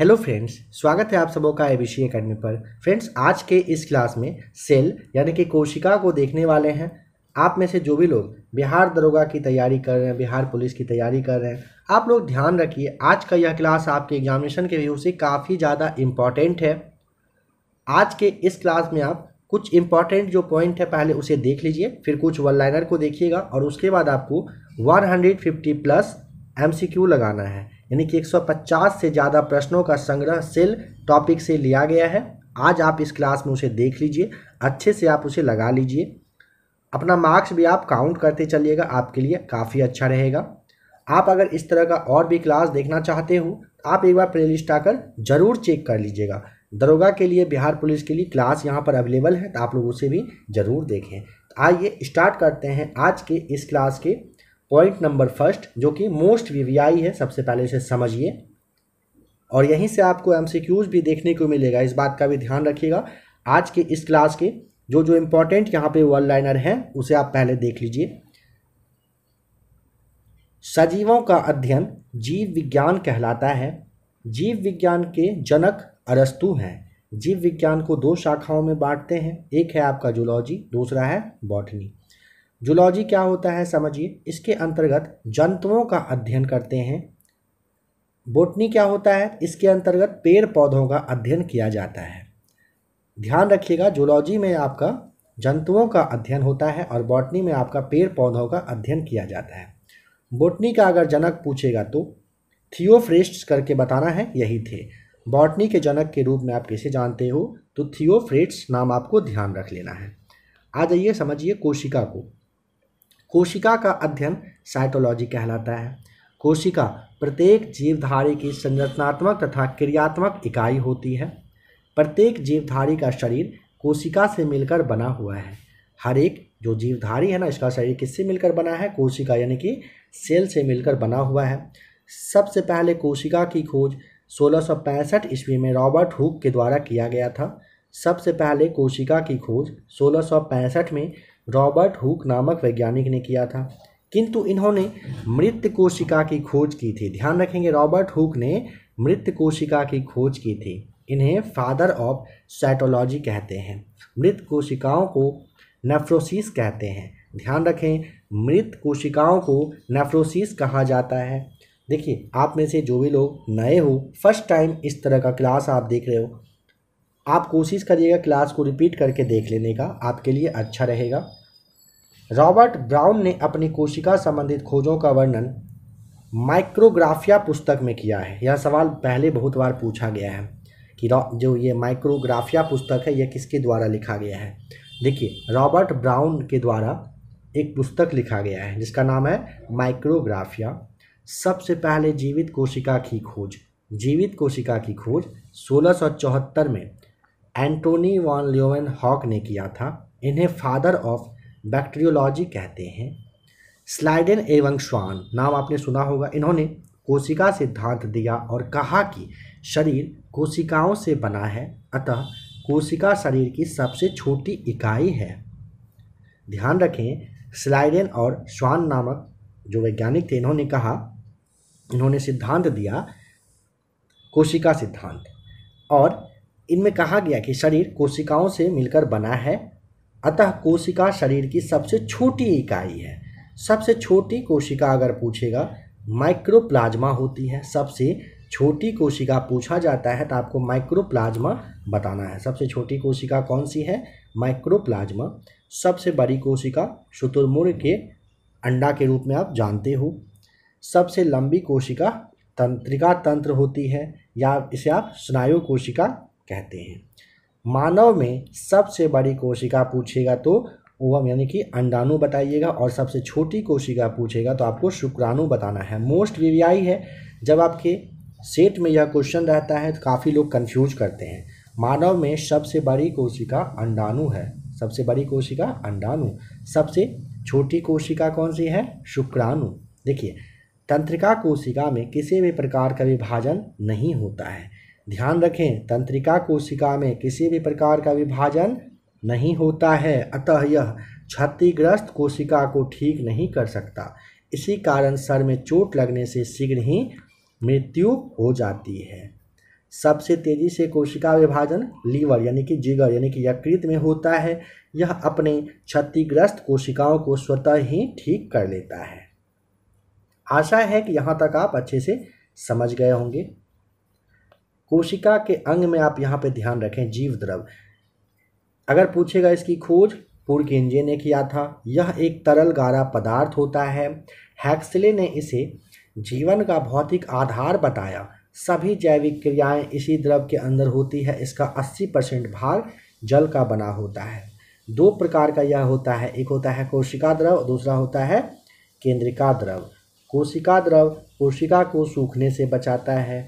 hello friends स्वागत है आप सबों का एबीसी अकेडमी पर फ्रेंड्स आज के इस क्लास में सेल यानी कि कोशिका को देखने वाले हैं आप में से जो भी लोग बिहार दरोगा की तैयारी कर रहे हैं बिहार पुलिस की तैयारी कर रहे हैं आप लोग ध्यान रखिए आज का यह क्लास आपके एग्जामिनेशन के व्यू से काफ़ी ज़्यादा इम्पॉर्टेंट है आज के इस क्लास में आप कुछ इंपॉर्टेंट जो पॉइंट है पहले उसे देख लीजिए फिर कुछ वन लाइनर को देखिएगा और उसके बाद आपको 150 प्लस एमसीक्यू लगाना है यानी कि 150 से ज़्यादा प्रश्नों का संग्रह सेल टॉपिक से लिया गया है आज आप इस क्लास में उसे देख लीजिए अच्छे से आप उसे लगा लीजिए अपना मार्क्स भी आप काउंट करते चलिएगा आपके लिए काफ़ी अच्छा रहेगा आप अगर इस तरह का और भी क्लास देखना चाहते हो आप एक बार प्लेलिस्ट आकर ज़रूर चेक कर लीजिएगा दरोगा के लिए बिहार पुलिस के लिए क्लास यहाँ पर अवेलेबल है तो आप लोग उसे भी ज़रूर देखें तो आइए स्टार्ट करते हैं आज के इस क्लास के पॉइंट नंबर फर्स्ट जो कि मोस्ट वीवीआई है सबसे पहले इसे समझिए और यहीं से आपको एमसीक्यूज भी देखने को मिलेगा इस बात का भी ध्यान रखिएगा आज के इस क्लास के जो जो इंपॉर्टेंट यहाँ पे वन लाइनर हैं उसे आप पहले देख लीजिए सजीवों का अध्ययन जीव विज्ञान कहलाता है जीव विज्ञान के जनक अरस्तु हैं जीव विज्ञान को दो शाखाओं में बांटते हैं एक है आपका जूलॉजी दूसरा है बॉटनी जूलॉजी क्या होता है समझिए इसके अंतर्गत जंतुओं का अध्ययन करते हैं बोटनी क्या होता है इसके अंतर्गत पेड़ पौधों का अध्ययन किया जाता है ध्यान रखिएगा जूलॉजी में आपका जंतुओं का अध्ययन होता है और बॉटनी में आपका पेड़ पौधों का अध्ययन किया जाता है बोटनी का अगर जनक पूछेगा तो थियोफ्रेस्ट्स करके बताना है यही थे बॉटनी के जनक के रूप में आप कैसे जानते हो तो थियोफ्रेट्स नाम आपको ध्यान रख लेना है आ जाइए समझिए कोशिका को कोशिका का अध्ययन साइटोलॉजी कहलाता है कोशिका प्रत्येक जीवधारी की संरचनात्मक तथा क्रियात्मक इकाई होती है प्रत्येक जीवधारी का शरीर कोशिका से मिलकर बना हुआ है हर एक जो जीवधारी है ना इसका शरीर किससे मिलकर बना है कोशिका यानी कि सेल से मिलकर बना हुआ है सबसे पहले कोशिका की खोज सोलह ईस्वी में रॉबर्ट हुक के द्वारा किया गया था सबसे पहले कोशिका की खोज सोलह में रॉबर्ट हुक नामक वैज्ञानिक ने किया था किंतु इन्होंने मृत कोशिका की खोज की थी ध्यान रखेंगे रॉबर्ट हुक ने मृत कोशिका की खोज की थी इन्हें फादर ऑफ साइटोलॉजी कहते हैं मृत कोशिकाओं को नेफ्रोसिस कहते हैं ध्यान रखें मृत कोशिकाओं को नेफ्रोसिस कहा जाता है देखिए आप में से जो भी लोग नए हो फर्स्ट टाइम इस तरह का क्लास आप देख रहे हो आप कोशिश करिएगा क्लास को रिपीट करके देख लेने का आपके लिए अच्छा रहेगा रॉबर्ट ब्राउन ने अपनी कोशिका संबंधित खोजों का वर्णन माइक्रोग्राफिया पुस्तक में किया है यह सवाल पहले बहुत बार पूछा गया है कि जो ये माइक्रोग्राफिया पुस्तक है यह किसके द्वारा लिखा गया है देखिए रॉबर्ट ब्राउन के द्वारा एक पुस्तक लिखा गया है जिसका नाम है माइक्रोग्राफिया सबसे पहले जीवित कोशिका की खोज जीवित कोशिका की खोज सोलह में एंटोनी वॉन ल्योवन हॉक ने किया था इन्हें फादर ऑफ बैक्टीरियोलॉजी कहते हैं स्लाइडन एवं श्वान नाम आपने सुना होगा इन्होंने कोशिका सिद्धांत दिया और कहा कि शरीर कोशिकाओं से बना है अतः कोशिका शरीर की सबसे छोटी इकाई है ध्यान रखें स्लाइडन और श्वान नामक जो वैज्ञानिक थे इन्होंने कहा इन्होंने सिद्धांत दिया कोशिका सिद्धांत और इनमें कहा गया कि शरीर कोशिकाओं से मिलकर बना है अतः कोशिका शरीर की सबसे छोटी इकाई है सबसे छोटी कोशिका अगर पूछेगा माइक्रोप्लाज्मा होती है सबसे छोटी कोशिका पूछा जाता है तो आपको माइक्रोप्लाज्मा बताना है सबसे छोटी कोशिका कौन सी है माइक्रोप्लाज्मा सबसे बड़ी कोशिका शुतुरमुर्ग के अंडा के रूप में आप जानते हो सबसे लंबी कोशिका तंत्रिका तंत्र होती है या इसे आप स्नायु कोशिका कहते हैं मानव में सबसे बड़ी कोशिका पूछेगा तो ओवम यानी कि अंडाणु बताइएगा और सबसे छोटी कोशिका पूछेगा तो आपको शुक्राणु बताना है मोस्ट वीवीआई है जब आपके सेट में यह क्वेश्चन रहता है तो काफ़ी लोग कंफ्यूज करते हैं मानव में सबसे बड़ी कोशिका अंडाणु है सबसे बड़ी कोशिका अंडाणु सबसे छोटी कोशिका कौन सी है शुक्राणु देखिए तंत्रिका कोशिका में किसी भी प्रकार का विभाजन नहीं होता है ध्यान रखें तंत्रिका कोशिका में किसी भी प्रकार का विभाजन नहीं होता है अतः यह क्षतिग्रस्त कोशिका को ठीक नहीं कर सकता इसी कारण सर में चोट लगने से शीघ्र ही मृत्यु हो जाती है सबसे तेजी से कोशिका विभाजन लीवर यानी कि जिगर यानी कि यकृत में होता है यह अपने क्षतिग्रस्त कोशिकाओं को स्वतः ही ठीक कर लेता है आशा है कि यहाँ तक आप अच्छे से समझ गए होंगे कोशिका के अंग में आप यहाँ पे ध्यान रखें जीव द्रव अगर पूछेगा इसकी खोज पूर्व केंजे ने किया था यह एक तरल गारा पदार्थ होता है हैक्सले ने इसे जीवन का भौतिक आधार बताया सभी जैविक क्रियाएं इसी द्रव के अंदर होती है इसका 80 परसेंट भाग जल का बना होता है दो प्रकार का यह होता है एक होता है कोशिका द्रव दूसरा होता है केंद्रिका द्रव कोशिका द्रव कोशिका को सूखने से बचाता है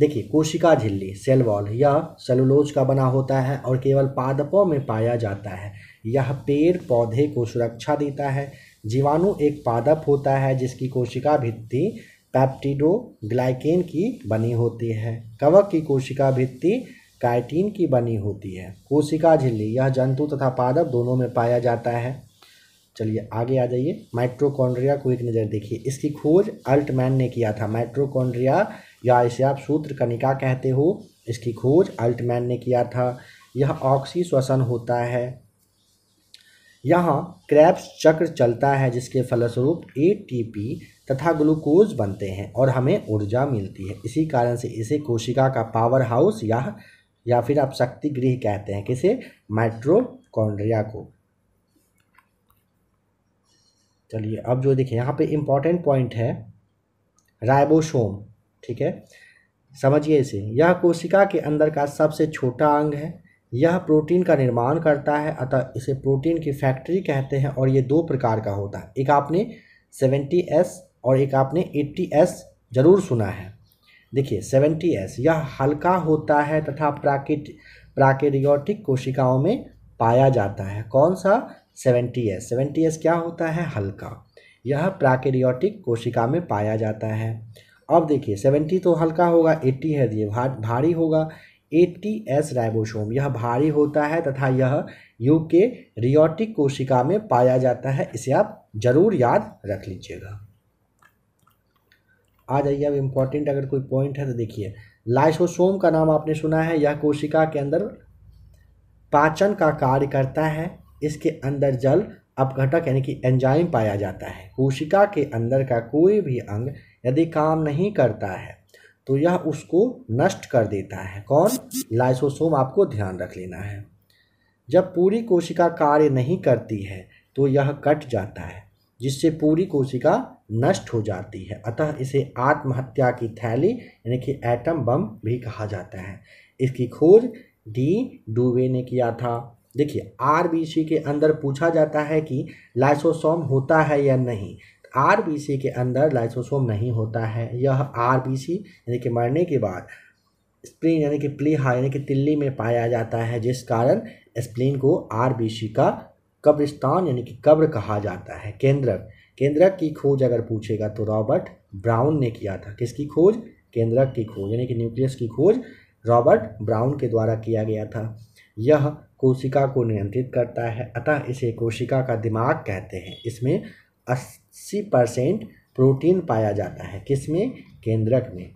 देखिए कोशिका झिल्ली सेल वॉल यह सेलुलोज का बना होता है और केवल पादपों में पाया जाता है यह पेड़ पौधे को सुरक्षा देता है जीवाणु एक पादप होता है जिसकी कोशिका भित्ति पैप्टिडो ग्लाइकेन की बनी होती है कवक की कोशिका भित्ति काइटिन की बनी होती है कोशिका झिल्ली यह जंतु तथा पादप दोनों में पाया जाता है चलिए आगे आ जाइए माइट्रोकॉन्ड्रिया को एक नज़र देखिए इसकी खोज अल्टमैन ने किया था माइट्रोकॉन्ड्रिया या इसे आप सूत्र कनिका कहते हो इसकी खोज अल्टमैन ने किया था यह ऑक्सी श्वसन होता है यहाँ क्रैप्स चक्र चलता है जिसके फलस्वरूप एटीपी तथा ग्लूकोज बनते हैं और हमें ऊर्जा मिलती है इसी कारण से इसे कोशिका का पावर हाउस या या फिर आप शक्ति गृह कहते हैं किसे माइट्रोकॉन्ड्रिया को चलिए अब जो देखिए यहाँ पे इम्पॉर्टेंट पॉइंट है राइबोसोम ठीक है समझिए इसे यह कोशिका के अंदर का सबसे छोटा अंग है यह प्रोटीन का निर्माण करता है अतः इसे प्रोटीन की फैक्ट्री कहते हैं और ये दो प्रकार का होता है एक आपने सेवेंटी एस और एक आपने एट्टी एस जरूर सुना है देखिए सेवेंटी एस यह हल्का होता है तथा प्राकृत प्राकृतिक कोशिकाओं में पाया जाता है कौन सा सेवेंटी एस सेवेंटी एस क्या होता है हल्का यह प्राकृतिक कोशिका में पाया जाता है अब देखिए सेवेंटी तो हल्का होगा एट्टी है दिए भा, भारी होगा एट्टी एस राइबोसोम यह भारी होता है तथा यह यू के रियोटिक कोशिका में पाया जाता है इसे आप जरूर याद रख लीजिएगा आ जाइए अब इम्पॉर्टेंट अगर कोई पॉइंट है तो देखिए लाइसोसोम का नाम आपने सुना है यह कोशिका के अंदर पाचन का कार्य करता है इसके अंदर जल अपघटक यानी कि एंजाइम पाया जाता है कोशिका के अंदर का कोई भी अंग यदि काम नहीं करता है तो यह उसको नष्ट कर देता है कौन लाइसोसोम आपको ध्यान रख लेना है जब पूरी कोशिका कार्य नहीं करती है तो यह कट जाता है जिससे पूरी कोशिका नष्ट हो जाती है अतः इसे आत्महत्या की थैली यानी कि एटम बम भी कहा जाता है इसकी खोज डी डूबे ने किया था देखिए आरबीसी के अंदर पूछा जाता है कि लाइसोसोम होता है या नहीं आर के अंदर लाइसोसोम नहीं होता है यह आर यानी कि मरने के बाद स्प्लीन यानी कि प्लीहा यानी कि तिल्ली में पाया जाता है जिस कारण स्प्लीन को आर का कब्रिस्तान यानी कि कब्र कहा जाता है केंद्रक केंद्रक की खोज अगर पूछेगा तो रॉबर्ट ब्राउन ने किया था किसकी खोज केंद्रक की खोज यानी कि न्यूक्लियस की खोज रॉबर्ट ब्राउन के द्वारा किया गया था यह कोशिका को नियंत्रित करता है अतः इसे कोशिका का दिमाग कहते हैं इसमें अस्सी परसेंट प्रोटीन पाया जाता है किसमें केंद्रक में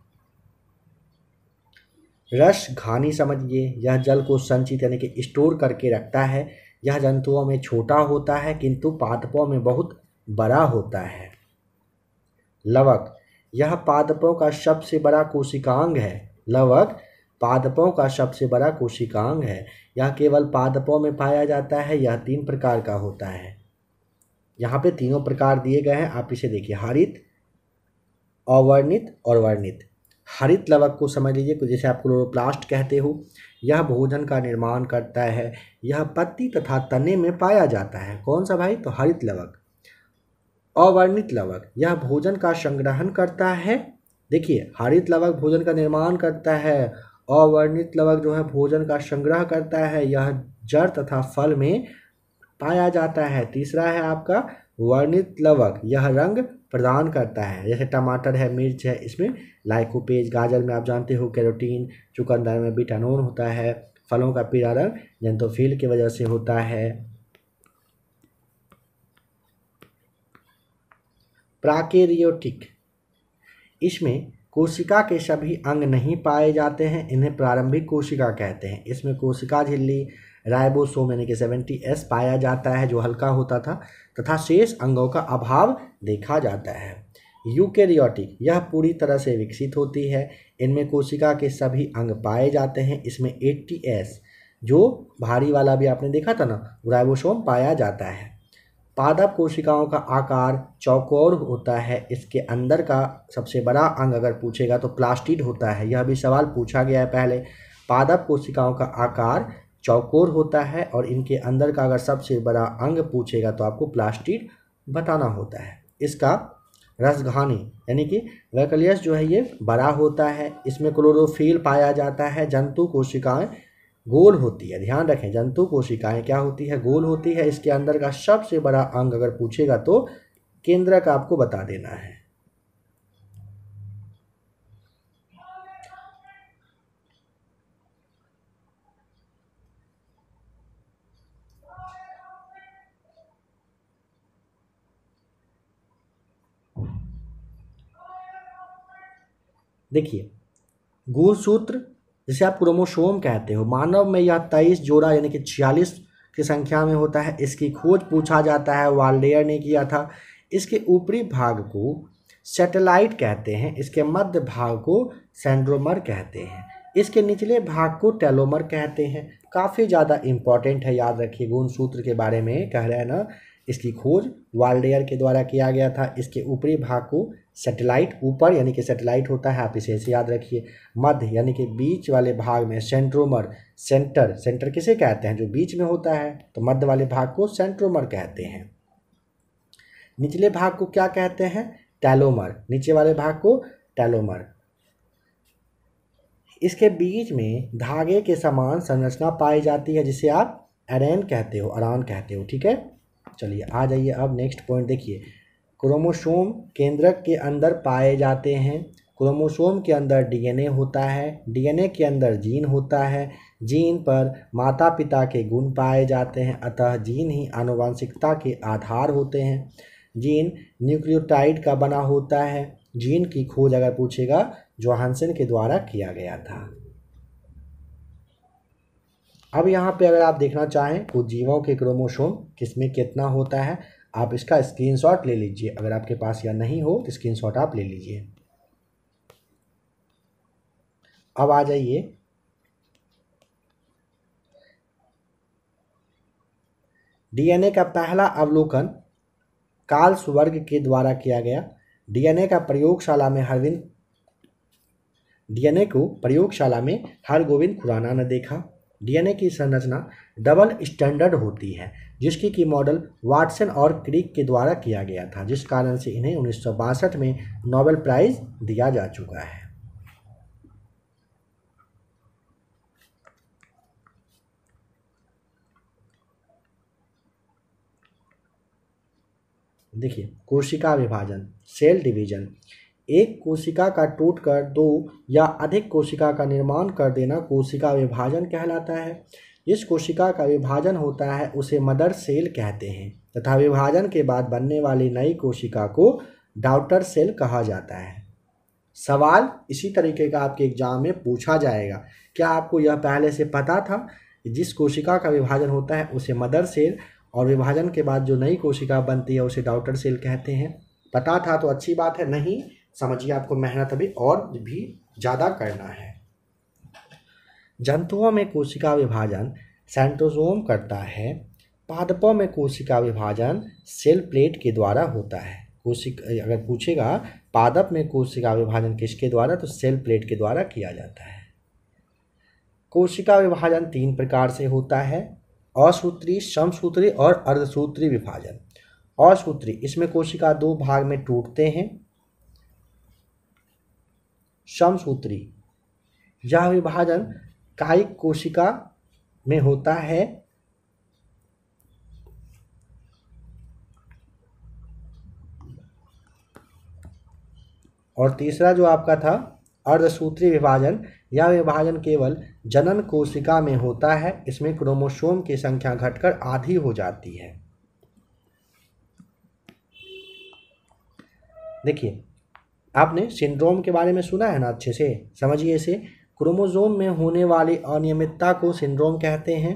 रस घानी समझिए यह जल को संचित यानी कि स्टोर करके रखता है यह जंतुओं में छोटा होता है किंतु पादपों में बहुत बड़ा होता है लवक यह पादपों का सबसे बड़ा कोशिकांग है लवक पादपों का सबसे बड़ा कोशिकांग है यह केवल पादपों में पाया जाता है यह तीन प्रकार का होता है यहाँ पे तीनों प्रकार दिए गए हैं आप इसे देखिए हरित अवर्णित और वर्णित हरित लवक को समझ लीजिए जैसे आप क्लोरोप्लास्ट कहते हो यह भोजन का निर्माण करता है यह पत्ती तथा तने में पाया जाता है कौन सा भाई तो हरित लवक अवर्णित लवक यह भोजन का संग्रहण करता है देखिए हरित लवक भोजन का निर्माण करता है अवर्णित लवक जो है भोजन का संग्रह करता है यह जड़ तथा फल में पाया जाता है तीसरा है आपका वर्णित लवक यह रंग प्रदान करता है जैसे टमाटर है मिर्च है इसमें लाइकोपेज गाजर में आप जानते हो कैरोटीन चुकंदर में बीटानोन होता है फलों का पीला रंग जंतोफील की वजह से होता है प्राकेरियोटिक इसमें कोशिका के सभी अंग नहीं पाए जाते हैं इन्हें प्रारंभिक कोशिका कहते हैं इसमें कोशिका झिल्ली राइबोसोम यानी कि सेवेंटी एस पाया जाता है जो हल्का होता था तथा शेष अंगों का अभाव देखा जाता है यूकेरियोटिक यह पूरी तरह से विकसित होती है इनमें कोशिका के सभी अंग पाए जाते हैं इसमें एट्टी एस जो भारी वाला भी आपने देखा था ना राइबोसोम पाया जाता है पादप कोशिकाओं का आकार चौकोर होता है इसके अंदर का सबसे बड़ा अंग अगर पूछेगा तो प्लास्टिड होता है यह भी सवाल पूछा गया है पहले पादप कोशिकाओं का आकार चौकोर होता है और इनके अंदर का अगर सबसे बड़ा अंग पूछेगा तो आपको प्लास्टिड बताना होता है इसका रसघानी यानी कि वैकलियस जो है ये बड़ा होता है इसमें क्लोरोफिल पाया जाता है जंतु कोशिकाएं गोल होती है ध्यान रखें जंतु कोशिकाएं क्या होती है गोल होती है इसके अंदर का सबसे बड़ा अंग अगर पूछेगा तो केंद्र का आपको बता देना है देखिए गुण सूत्र जिसे आप क्रोमोसोम कहते हो मानव में यह तेईस जोड़ा यानी कि छियालीस की संख्या में होता है इसकी खोज पूछा जाता है वाल्डेयर ने किया था इसके ऊपरी भाग को सैटेलाइट कहते हैं इसके मध्य भाग को सेंड्रोमर कहते हैं इसके निचले भाग को टेलोमर कहते हैं काफ़ी ज़्यादा इम्पॉर्टेंट है याद रखिए गुण सूत्र के बारे में कह रहे हैं ना इसकी खोज वाल्डेयर के द्वारा किया गया था इसके ऊपरी भाग को सैटेलाइट ऊपर यानी कि सैटेलाइट होता है आप इसे ऐसे याद रखिए मध्य यानी कि बीच वाले भाग में सेंट्रोमर सेंटर सेंटर किसे कहते हैं जो बीच में होता है तो मध्य वाले भाग को सेंट्रोमर कहते हैं निचले भाग को क्या कहते हैं टैलोमर नीचे वाले भाग को टैलोमर इसके बीच में धागे के समान संरचना पाई जाती है जिसे आप एरेन कहते हो अरान कहते हो ठीक है चलिए आ जाइए अब नेक्स्ट पॉइंट देखिए क्रोमोसोम केंद्रक के अंदर पाए जाते हैं क्रोमोसोम के अंदर डीएनए होता है डीएनए के अंदर जीन होता है जीन पर माता पिता के गुण पाए जाते हैं अतः जीन ही आनुवंशिकता के आधार होते हैं जीन न्यूक्लियोटाइड का बना होता है जीन की खोज अगर पूछेगा जोहानसन के द्वारा किया गया था अब यहाँ पे अगर आप देखना चाहें तो जीवों के क्रोमोसोम किसमें कितना होता है आप इसका स्क्रीनशॉट ले लीजिए अगर आपके पास या नहीं हो तो स्क्रीनशॉट आप ले लीजिए अब आ जाइए डीएनए का पहला अवलोकन कार्ल्स वर्ग के द्वारा किया गया डीएनए का प्रयोगशाला में हरविंद डीएनए को प्रयोगशाला में हर गोविंद खुराना ने देखा डीएनए की संरचना डबल स्टैंडर्ड होती है जिसकी की मॉडल वाटसन और क्रिक के द्वारा किया गया था जिस कारण से इन्हें उन्नीस में नोबेल प्राइज़ दिया जा चुका है देखिए कोशिका विभाजन सेल डिवीजन एक कोशिका का टूटकर दो या अधिक कोशिका का निर्माण कर देना कोशिका विभाजन कहलाता है जिस कोशिका का विभाजन होता है उसे मदर सेल कहते हैं तथा विभाजन के बाद बनने वाली नई कोशिका को डाउटर सेल कहा जाता है सवाल इसी तरीके का आपके एग्जाम में पूछा जाएगा क्या आपको यह पहले से पता था जिस कोशिका का विभाजन होता है उसे मदर सेल और विभाजन के बाद जो नई कोशिका बनती है उसे डाउटर सेल कहते हैं पता था तो अच्छी बात है नहीं समझिए आपको मेहनत अभी और भी ज़्यादा करना है जंतुओं में कोशिका विभाजन सेंट्रोजोम करता है पादपों में कोशिका विभाजन सेल प्लेट के द्वारा होता है कोशिका अगर पूछेगा पादप में कोशिका विभाजन किसके द्वारा तो सेल प्लेट के द्वारा किया जाता है कोशिका विभाजन तीन प्रकार से होता है असूत्री समसूत्री और अर्धसूत्री विभाजन असूत्री इसमें कोशिका दो भाग में टूटते हैं समसूत्री यह विभाजन कायिक कोशिका में होता है और तीसरा जो आपका था अर्धसूत्री विभाजन यह विभाजन केवल जनन कोशिका में होता है इसमें क्रोमोसोम की संख्या घटकर आधी हो जाती है देखिए आपने सिंड्रोम के बारे में सुना है ना अच्छे से समझिए इसे क्रोमोजोम में होने वाली अनियमितता को सिंड्रोम कहते हैं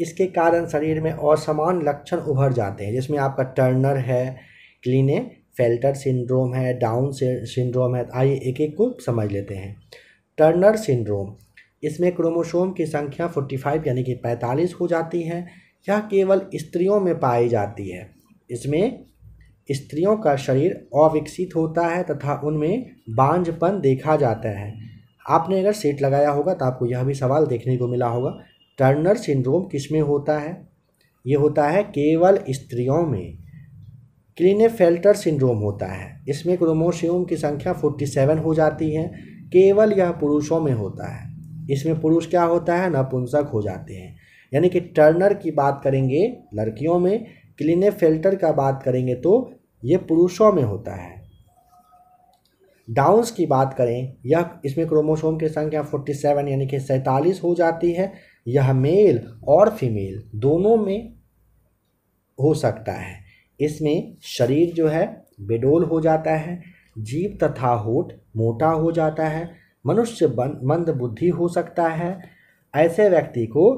इसके कारण शरीर में असमान लक्षण उभर जाते हैं जिसमें आपका टर्नर है क्लीने फेल्टर सिंड्रोम है डाउन सिंड्रोम है आइए एक एक को समझ लेते हैं टर्नर सिंड्रोम इसमें क्रोमोसोम की संख्या 45 यानी कि 45 हो जाती है यह केवल स्त्रियों में पाई जाती है इसमें स्त्रियों का शरीर अविकसित होता है तथा उनमें बांझपन देखा जाता है आपने अगर सेट लगाया होगा तो आपको यह भी सवाल देखने को मिला होगा टर्नर सिंड्रोम किस में होता है ये होता है केवल स्त्रियों में क्लिनेफेल्टर सिंड्रोम होता है इसमें क्रोमोसोम की संख्या 47 हो जाती है केवल यह पुरुषों में होता है इसमें पुरुष क्या होता है नपुंसक हो जाते हैं यानी कि टर्नर की बात करेंगे लड़कियों में क्लीने फिल्टर का बात करेंगे तो ये पुरुषों में होता है डाउन्स की बात करें यह इसमें क्रोमोसोम की संख्या 47 यानी कि सैंतालीस हो जाती है यह मेल और फीमेल दोनों में हो सकता है इसमें शरीर जो है बेडोल हो जाता है जीव तथा होठ मोटा हो जाता है मनुष्य मंद बुद्धि हो सकता है ऐसे व्यक्ति को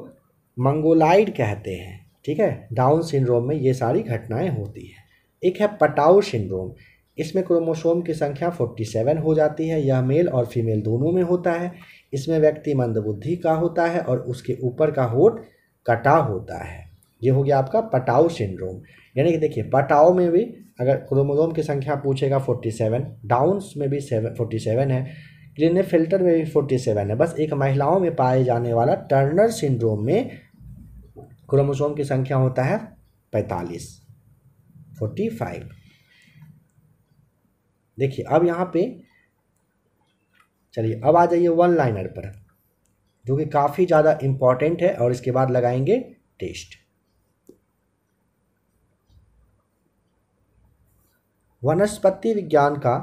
मंगोलाइड कहते हैं ठीक है डाउन सिंड्रोम में ये सारी घटनाएं होती है एक है पटाऊ सिंड्रोम इसमें क्रोमोसोम की संख्या 47 हो जाती है यह मेल और फीमेल दोनों में होता है इसमें व्यक्ति मंदबुद्धि का होता है और उसके ऊपर का होठ कटा होता है ये हो गया आपका पटाऊ सिंड्रोम यानी कि देखिए पटाओ में भी अगर क्रोमोसोम की संख्या पूछेगा 47 डाउन्स में भी सेवन फोर्टी सेवन है क्लिने फिल्टर में भी 47 है बस एक महिलाओं में पाए जाने वाला टर्नर सिंड्रोम में क्रोमोसोम की संख्या होता है पैंतालीस फोर्टी फाइव देखिए अब यहाँ पे चलिए अब आ जाइए वन लाइनर पर जो कि काफ़ी ज़्यादा इम्पॉर्टेंट है और इसके बाद लगाएंगे टेस्ट वनस्पति विज्ञान का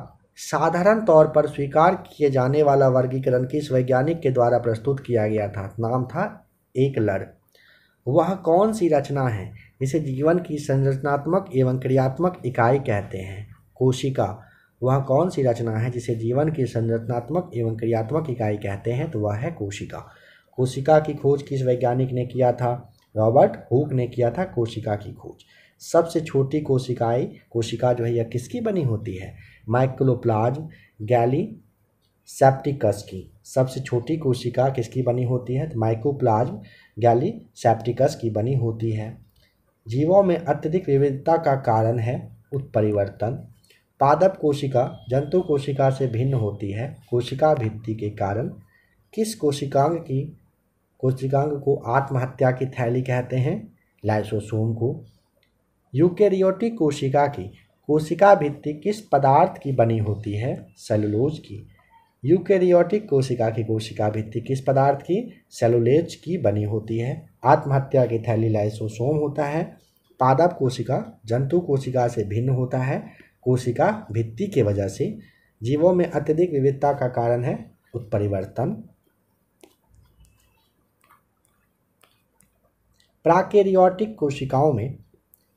साधारण तौर पर स्वीकार किए जाने वाला वर्गीकरण किस वैज्ञानिक के द्वारा प्रस्तुत किया गया था नाम था एकलर वह कौन सी रचना है इसे जीवन की संरचनात्मक एवं क्रियात्मक इकाई कहते हैं कोशिका वह कौन सी रचना है जिसे जीवन की संरचनात्मक एवं क्रियात्मक इकाई कहते हैं तो वह है कोशिका कोशिका की खोज किस वैज्ञानिक ने किया था रॉबर्ट हुक ने किया था कोशिका की खोज सबसे छोटी कोशिकाएं कोशिका जो है यह किसकी बनी होती है माइक्रोप्लाज्म गैली सेप्टिकस की सबसे छोटी कोशिका किसकी बनी होती है तो माइकोप्लाज्म गैली सेप्टिकस की बनी होती है जीवों में अत्यधिक विविधता का कारण है उत्परिवर्तन पादप कोशिका जंतु कोशिका से भिन्न होती है कोशिका भित्ति के कारण किस कोशिकांग की कोशिकांग को आत्महत्या की थैली कहते हैं लाइसोसोम को यूकेरियोटिक कोशिका की कोशिका भित्ति किस पदार्थ की बनी होती है सेलुलोज की यूकैरियोटिक कोशिका की कोशिका भित्ति किस पदार्थ की सेलुलेज की बनी होती है आत्महत्या की थैली लाइसोसोम होता है पादप कोशिका जंतु कोशिका से भिन्न होता है कोशिका भित्ति के वजह से जीवों में अत्यधिक विविधता का कारण है उत्परिवर्तन प्राकेरियोटिक कोशिकाओं में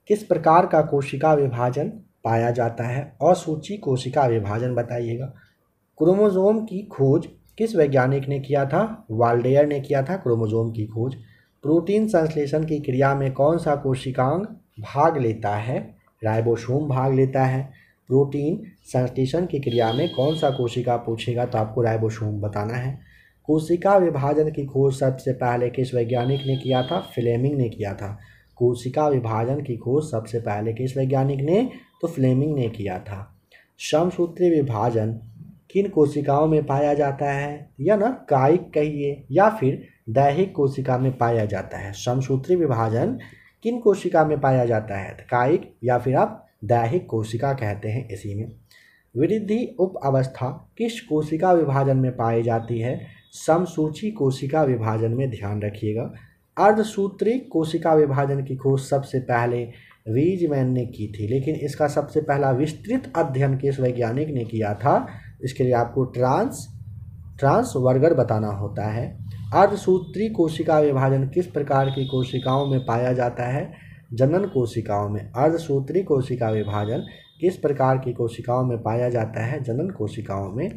किस प्रकार का कोशिका विभाजन पाया जाता है असूची कोशिका विभाजन बताइएगा क्रोमोज़ोम की खोज किस वैज्ञानिक ने किया था वाल्डेयर ने किया था क्रोमोज़ोम की खोज प्रोटीन संश्लेषण की क्रिया में कौन सा कोशिकांग भाग लेता है राइबोसोम भाग लेता है प्रोटीन संश्लेषण की क्रिया में कौन सा कोशिका पूछेगा तो आपको राइबोसोम बताना है कोशिका विभाजन की खोज सबसे पहले किस वैज्ञानिक ने किया था फ्लेमिंग ने किया था कोशिका विभाजन की खोज सबसे पहले किस वैज्ञानिक ने तो फ्लेमिंग ने किया था समसूत्री विभाजन किन कोशिकाओं में पाया जाता है या ना कायिक कहिए या फिर दैहिक कोशिका में पाया जाता है समसूत्री विभाजन किन कोशिका में पाया जाता है तो कायिक या फिर आप दैहिक कोशिका कहते हैं इसी में वृद्धि उप अवस्था किस कोशिका विभाजन में पाई जाती है समसूची कोशिका विभाजन में ध्यान रखिएगा अर्धसूत्री कोशिका विभाजन की खोज सबसे पहले रीजमैन ने की थी लेकिन इसका सबसे पहला विस्तृत अध्ययन किस वैज्ञानिक ने किया था इसके लिए आपको ट्रांस ट्रांस वर्गर बताना होता है अर्धसूत्री कोशिका विभाजन किस प्रकार की कोशिकाओं में पाया जाता है जनन कोशिकाओं में अर्धसूत्री कोशिका विभाजन किस प्रकार की कोशिकाओं में पाया जाता है जनन कोशिकाओं में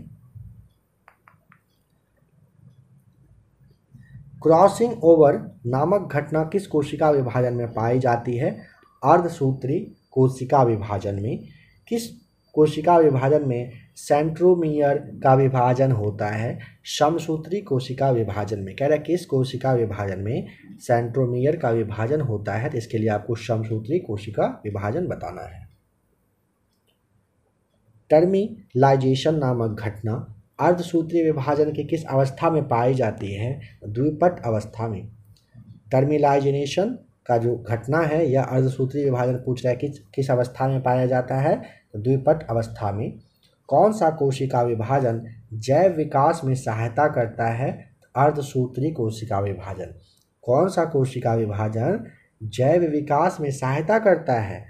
क्रॉसिंग ओवर नामक घटना किस कोशिका विभाजन में पाई जाती है अर्धसूत्री कोशिका विभाजन में किस कोशिका विभाजन में सेंट्रोमियर का विभाजन होता है समसूत्री कोशिका विभाजन में कह रहा है किस कोशिका विभाजन में सेंट्रोमियर का विभाजन होता है तो इसके लिए आपको समसूत्री कोशिका विभाजन बताना है टर्मिलाइजेशन नामक घटना अर्धसूत्री विभाजन के किस अवस्था में पाई जाती है द्विपट अवस्था में टर्मिलाइजेशन का जो घटना है यह अर्धसूत्री विभाजन पूछ रहा है कि किस अवस्था में पाया जाता है द्विपट अवस्था में कौन सा कोशिका विभाजन जैव विकास में सहायता करता है अर्धसूत्री कोशिका विभाजन कौन सा कोशिका विभाजन जैव विकास में सहायता करता है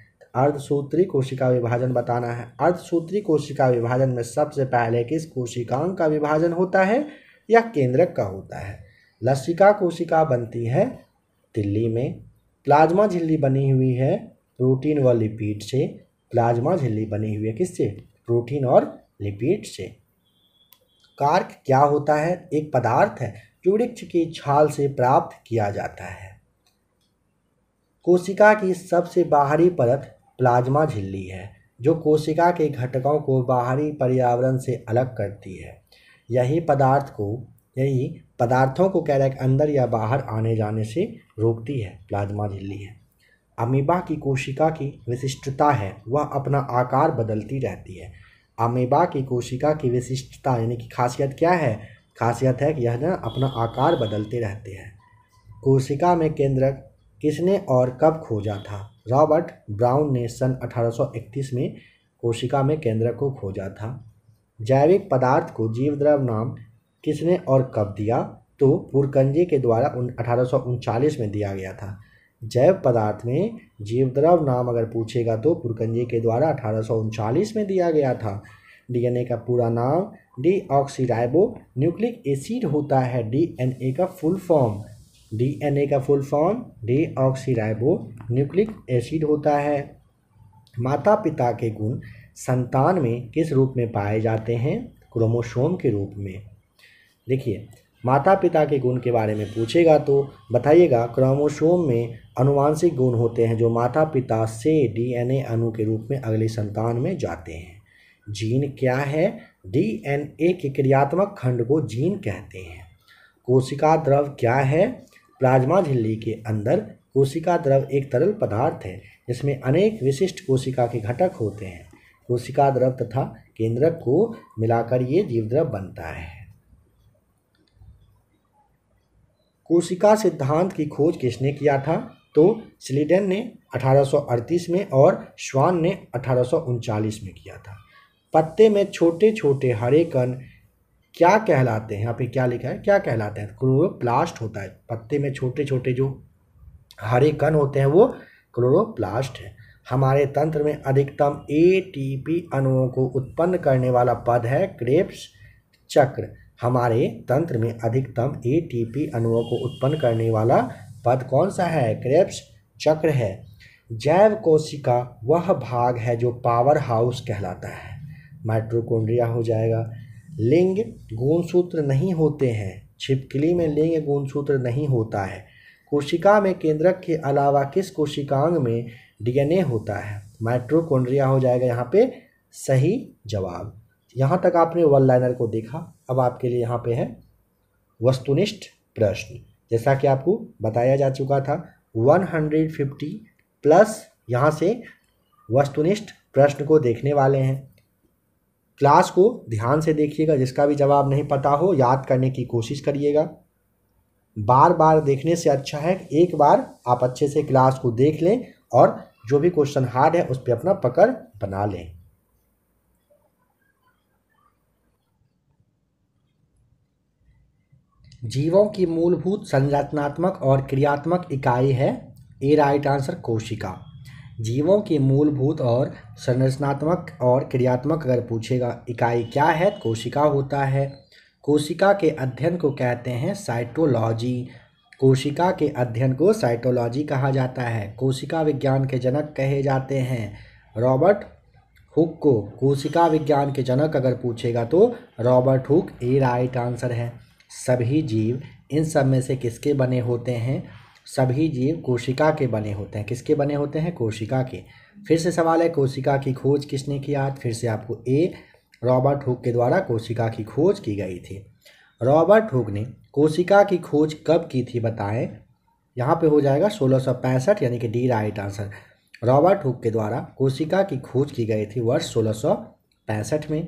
अर्धसूत्री कोशिका विभाजन बताना है अर्धसूत्री कोशिका विभाजन में सबसे पहले किस कोशिकाओं का विभाजन होता है या केंद्रक का होता है लसिका कोशिका बनती है तिल्ली में प्लाज्मा झिल्ली बनी हुई है प्रोटीन व लिपिड से प्लाज्मा झिल्ली बनी हुई है किससे प्रोटीन और लिपिड से कार्क क्या होता है एक पदार्थ है जो वृक्ष की छाल से प्राप्त किया जाता है कोशिका की सबसे बाहरी परत प्लाज्मा झिल्ली है जो कोशिका के घटकों को बाहरी पर्यावरण से अलग करती है यही पदार्थ को यही पदार्थों को कैरेक अंदर या बाहर आने जाने से रोकती है प्लाज्मा झिल्ली है अमीबा की कोशिका की विशिष्टता है वह अपना आकार बदलती रहती है अमीबा की कोशिका की विशिष्टता यानी कि खासियत क्या है खासियत है कि यह ना अपना आकार बदलते रहते हैं कोशिका में केंद्रक किसने और कब खोजा था रॉबर्ट ब्राउन ने सन 1831 में कोशिका में केंद्रक को खोजा था जैविक पदार्थ को जीव द्रव नाम किसने और कब दिया तो पुरकंजे के द्वारा उन अठारह में दिया गया था जैव पदार्थ में जीवद्रव नाम अगर पूछेगा तो पुरकंजे के द्वारा अठारह में दिया गया था डीएनए का पूरा नाम डी ऑक्सीराइबो न्यूक्लिक एसिड होता है डीएनए का फुल फॉर्म डीएनए का full form deoxyribonucleic acid होता है माता पिता के गुण संतान में किस रूप में पाए जाते हैं क्रोमोसोम के रूप में देखिए माता पिता के गुण के बारे में पूछेगा तो बताइएगा क्रोमोसोम में अनुवांशिक गुण होते हैं जो माता पिता से डीएनए अणु के रूप में अगले संतान में जाते हैं जीन क्या है डीएनए के क्रियात्मक खंड को जीन कहते हैं कोशिका द्रव क्या है प्लाज्मा झिल्ली के अंदर कोशिका द्रव एक तरल पदार्थ है जिसमें अनेक विशिष्ट कोशिका के घटक होते हैं कोशिका द्रव तथा केंद्रक को मिलाकर ये जीवद्रव बनता है कोशिका सिद्धांत की खोज किसने किया था तो स्लीडन ने 1838 में और श्वान ने अठारह में किया था पत्ते में छोटे छोटे हरे कण क्या कहलाते हैं यहाँ पे क्या लिखा है क्या कहलाते हैं क्लोरोप्लास्ट होता है पत्ते में छोटे छोटे जो हरे कण होते हैं वो क्लोरोप्लास्ट है हमारे तंत्र में अधिकतम ए टी पी अणुओं को उत्पन्न करने वाला पद है क्रेप्स चक्र हमारे तंत्र में अधिकतम एटीपी अणुओं को उत्पन्न करने वाला पद कौन सा है क्रेप्स चक्र है जैव कोशिका वह भाग है जो पावर हाउस कहलाता है माइट्रोकोन्ड्रिया हो जाएगा लिंग गुणसूत्र नहीं होते हैं छिपकली में लिंग गुणसूत्र नहीं होता है कोशिका में केंद्रक के अलावा किस कोशिकांग में डीएनए होता है माइट्रोकोन्ड्रिया हो जाएगा यहाँ पे सही जवाब यहाँ तक आपने वन लाइनर को देखा अब आपके लिए यहाँ पे है वस्तुनिष्ठ प्रश्न जैसा कि आपको बताया जा चुका था 150 प्लस यहाँ से वस्तुनिष्ठ प्रश्न को देखने वाले हैं क्लास को ध्यान से देखिएगा जिसका भी जवाब नहीं पता हो याद करने की कोशिश करिएगा बार बार देखने से अच्छा है एक बार आप अच्छे से क्लास को देख लें और जो भी क्वेश्चन हार्ड है उस पर अपना पकड़ बना लें जीवों की मूलभूत संरचनात्मक और क्रियात्मक इकाई है ए राइट आंसर कोशिका जीवों की मूलभूत और संरचनात्मक और क्रियात्मक अगर पूछेगा इकाई क्या है कोशिका होता है कोशिका के अध्ययन को कहते हैं साइटोलॉजी कोशिका के अध्ययन को साइटोलॉजी कहा जाता है कोशिका विज्ञान के जनक कहे जाते हैं रॉबर्ट हुक को कोशिका विज्ञान के जनक अगर पूछेगा तो Robert Hooke A right answer है सभी जीव इन सब में से किसके बने होते हैं सभी जीव कोशिका के बने होते हैं किसके बने होते हैं कोशिका के फिर से सवाल है कोशिका की खोज किसने की आज फिर से आपको ए रॉबर्ट हुक के द्वारा कोशिका की खोज की गई थी रॉबर्ट हुक ने कोशिका की खोज कब की थी बताएं यहाँ पे हो जाएगा सोलह यानी कि D right answer Robert Hooke के द्वारा कोशिका की खोज की गई थी वर्ष सोलह में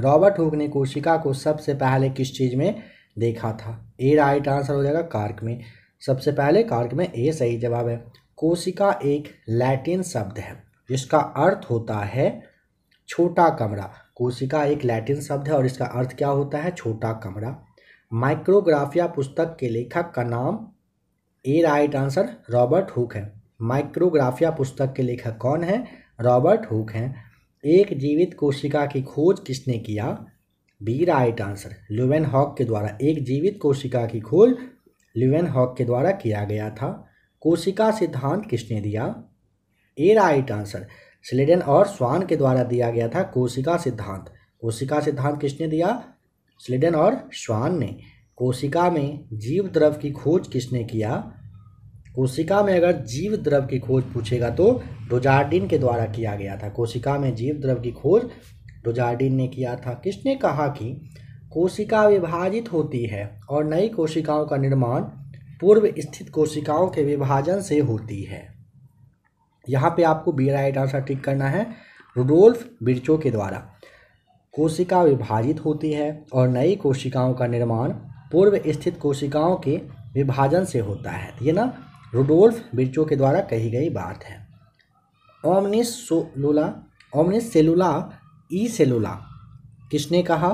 रॉबर्ट हुक ने कोशिका को सबसे पहले किस चीज़ में देखा था ए राइट आंसर हो जाएगा कार्क में सबसे पहले कार्क में ए सही जवाब है कोशिका एक लैटिन शब्द है जिसका अर्थ होता है छोटा कमरा कोशिका एक लैटिन शब्द है और इसका अर्थ क्या होता है छोटा कमरा माइक्रोग्राफिया पुस्तक के लेखक का नाम A right answer Robert Hooke है माइक्रोग्राफिया पुस्तक के लेखक कौन है रॉबर्ट हुक हैं एक जीवित कोशिका की खोज किसने किया B right answer Leeuwenhoek के द्वारा एक जीवित कोशिका की खोज लुवेन हॉक के द्वारा किया गया था कोशिका सिद्धांत किसने दिया ए राइट आंसर स्लेडन और स्वान के द्वारा दिया गया था कोशिका सिद्धांत कोशिका सिद्धांत किसने दिया स्लेडन और श्वान ने कोशिका में जीव द्रव की खोज किसने किया कोशिका में अगर जीव द्रव की खोज पूछेगा तो डोजार्डिन के द्वारा किया गया था कोशिका में जीव द्रव की खोज डोजार्डिन ने किया था किसने कहा कि कोशिका विभाजित होती है और नई कोशिकाओं का निर्माण पूर्व स्थित कोशिकाओं के विभाजन से होती है यहाँ पे आपको बी राइट आंसर ठीक करना है रुडोल्फ बिरचो के द्वारा कोशिका विभाजित होती है और नई कोशिकाओं का निर्माण पूर्व स्थित कोशिकाओं के विभाजन से होता है ये ना रुडोल्फ बिरचो के द्वारा कही गई बात है ओमनिस सोलुला ओमनिस सेलुला ई सेलुला किसने कहा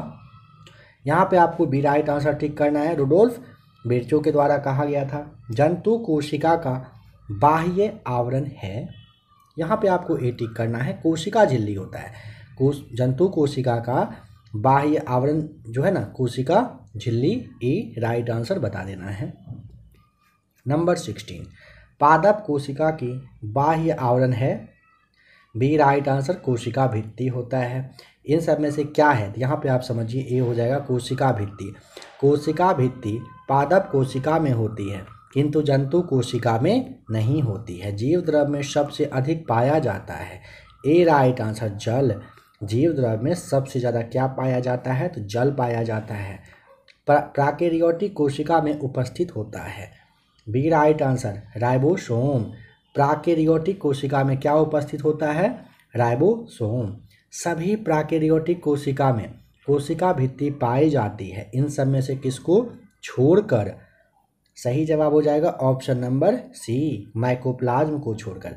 यहाँ पे आपको बी राइट आंसर ठीक करना है रुडोल्फ बिरचो के द्वारा कहा गया था जंतु कोशिका का बाह्य आवरण है यहाँ पे आपको ए टिक करना है कोशिका झिल्ली होता है कोश जंतु कोशिका का बाह्य आवरण जो है ना कोशिका झिल्ली ए राइट आंसर बता देना है नंबर सिक्सटीन पादप कोशिका की बाह्य आवरण है बी राइट आंसर कोशिका भित्ति होता है इन सब में से क्या है यहाँ पे आप समझिए ए हो जाएगा कोशिका भित्ति कोशिका भित्ति पादप कोशिका में होती है किंतु जंतु कोशिका में नहीं होती है जीव द्रव में सबसे अधिक पाया जाता है ए राइट आंसर जल जीव द्रव में सबसे ज़्यादा क्या पाया जाता है तो जल पाया जाता है प्राकेरियोटिक कोशिका में उपस्थित होता है B right answer ribosome prokaryotic कोशिका में क्या उपस्थित होता है राइबोसोम सभी प्राकेरियोटिक कोशिका में कोशिका भित्ति पाई जाती है इन सब में से किसको छोड़कर सही जवाब हो जाएगा ऑप्शन नंबर सी माइकोप्लाज्म को छोड़कर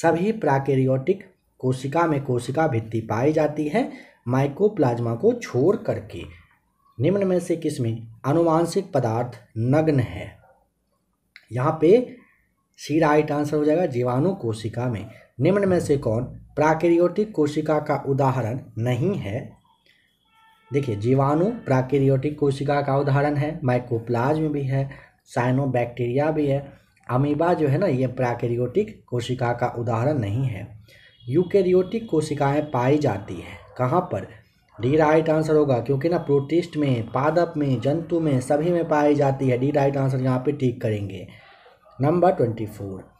सभी प्राकेरियोटिक कोशिका में कोशिका भित्ति पाई जाती है माइकोप्लाज्मा को छोड़ करके निम्न में से किसमें अनुवांशिक पदार्थ नग्न है यहाँ पे सी राइट आंसर हो जाएगा जीवाणु कोशिका में निम्न में से कौन प्राकृतिक कोशिका का उदाहरण नहीं है देखिए जीवाणु प्राकृतिक कोशिका का उदाहरण है माइकोप्लाज्म भी है साइनोबैक्टीरिया भी है अमीबा जो है ना ये प्राकृतिक कोशिका का उदाहरण नहीं है यूकेरियोटिक कोशिकाएं पाई जाती हैं कहाँ पर डी राइट आंसर होगा क्योंकि ना प्रोटिस्ट में पादप में जंतु में सभी में पाई जाती है डी राइट आंसर यहाँ पे टिक करेंगे नंबर ट्वेंटी फोर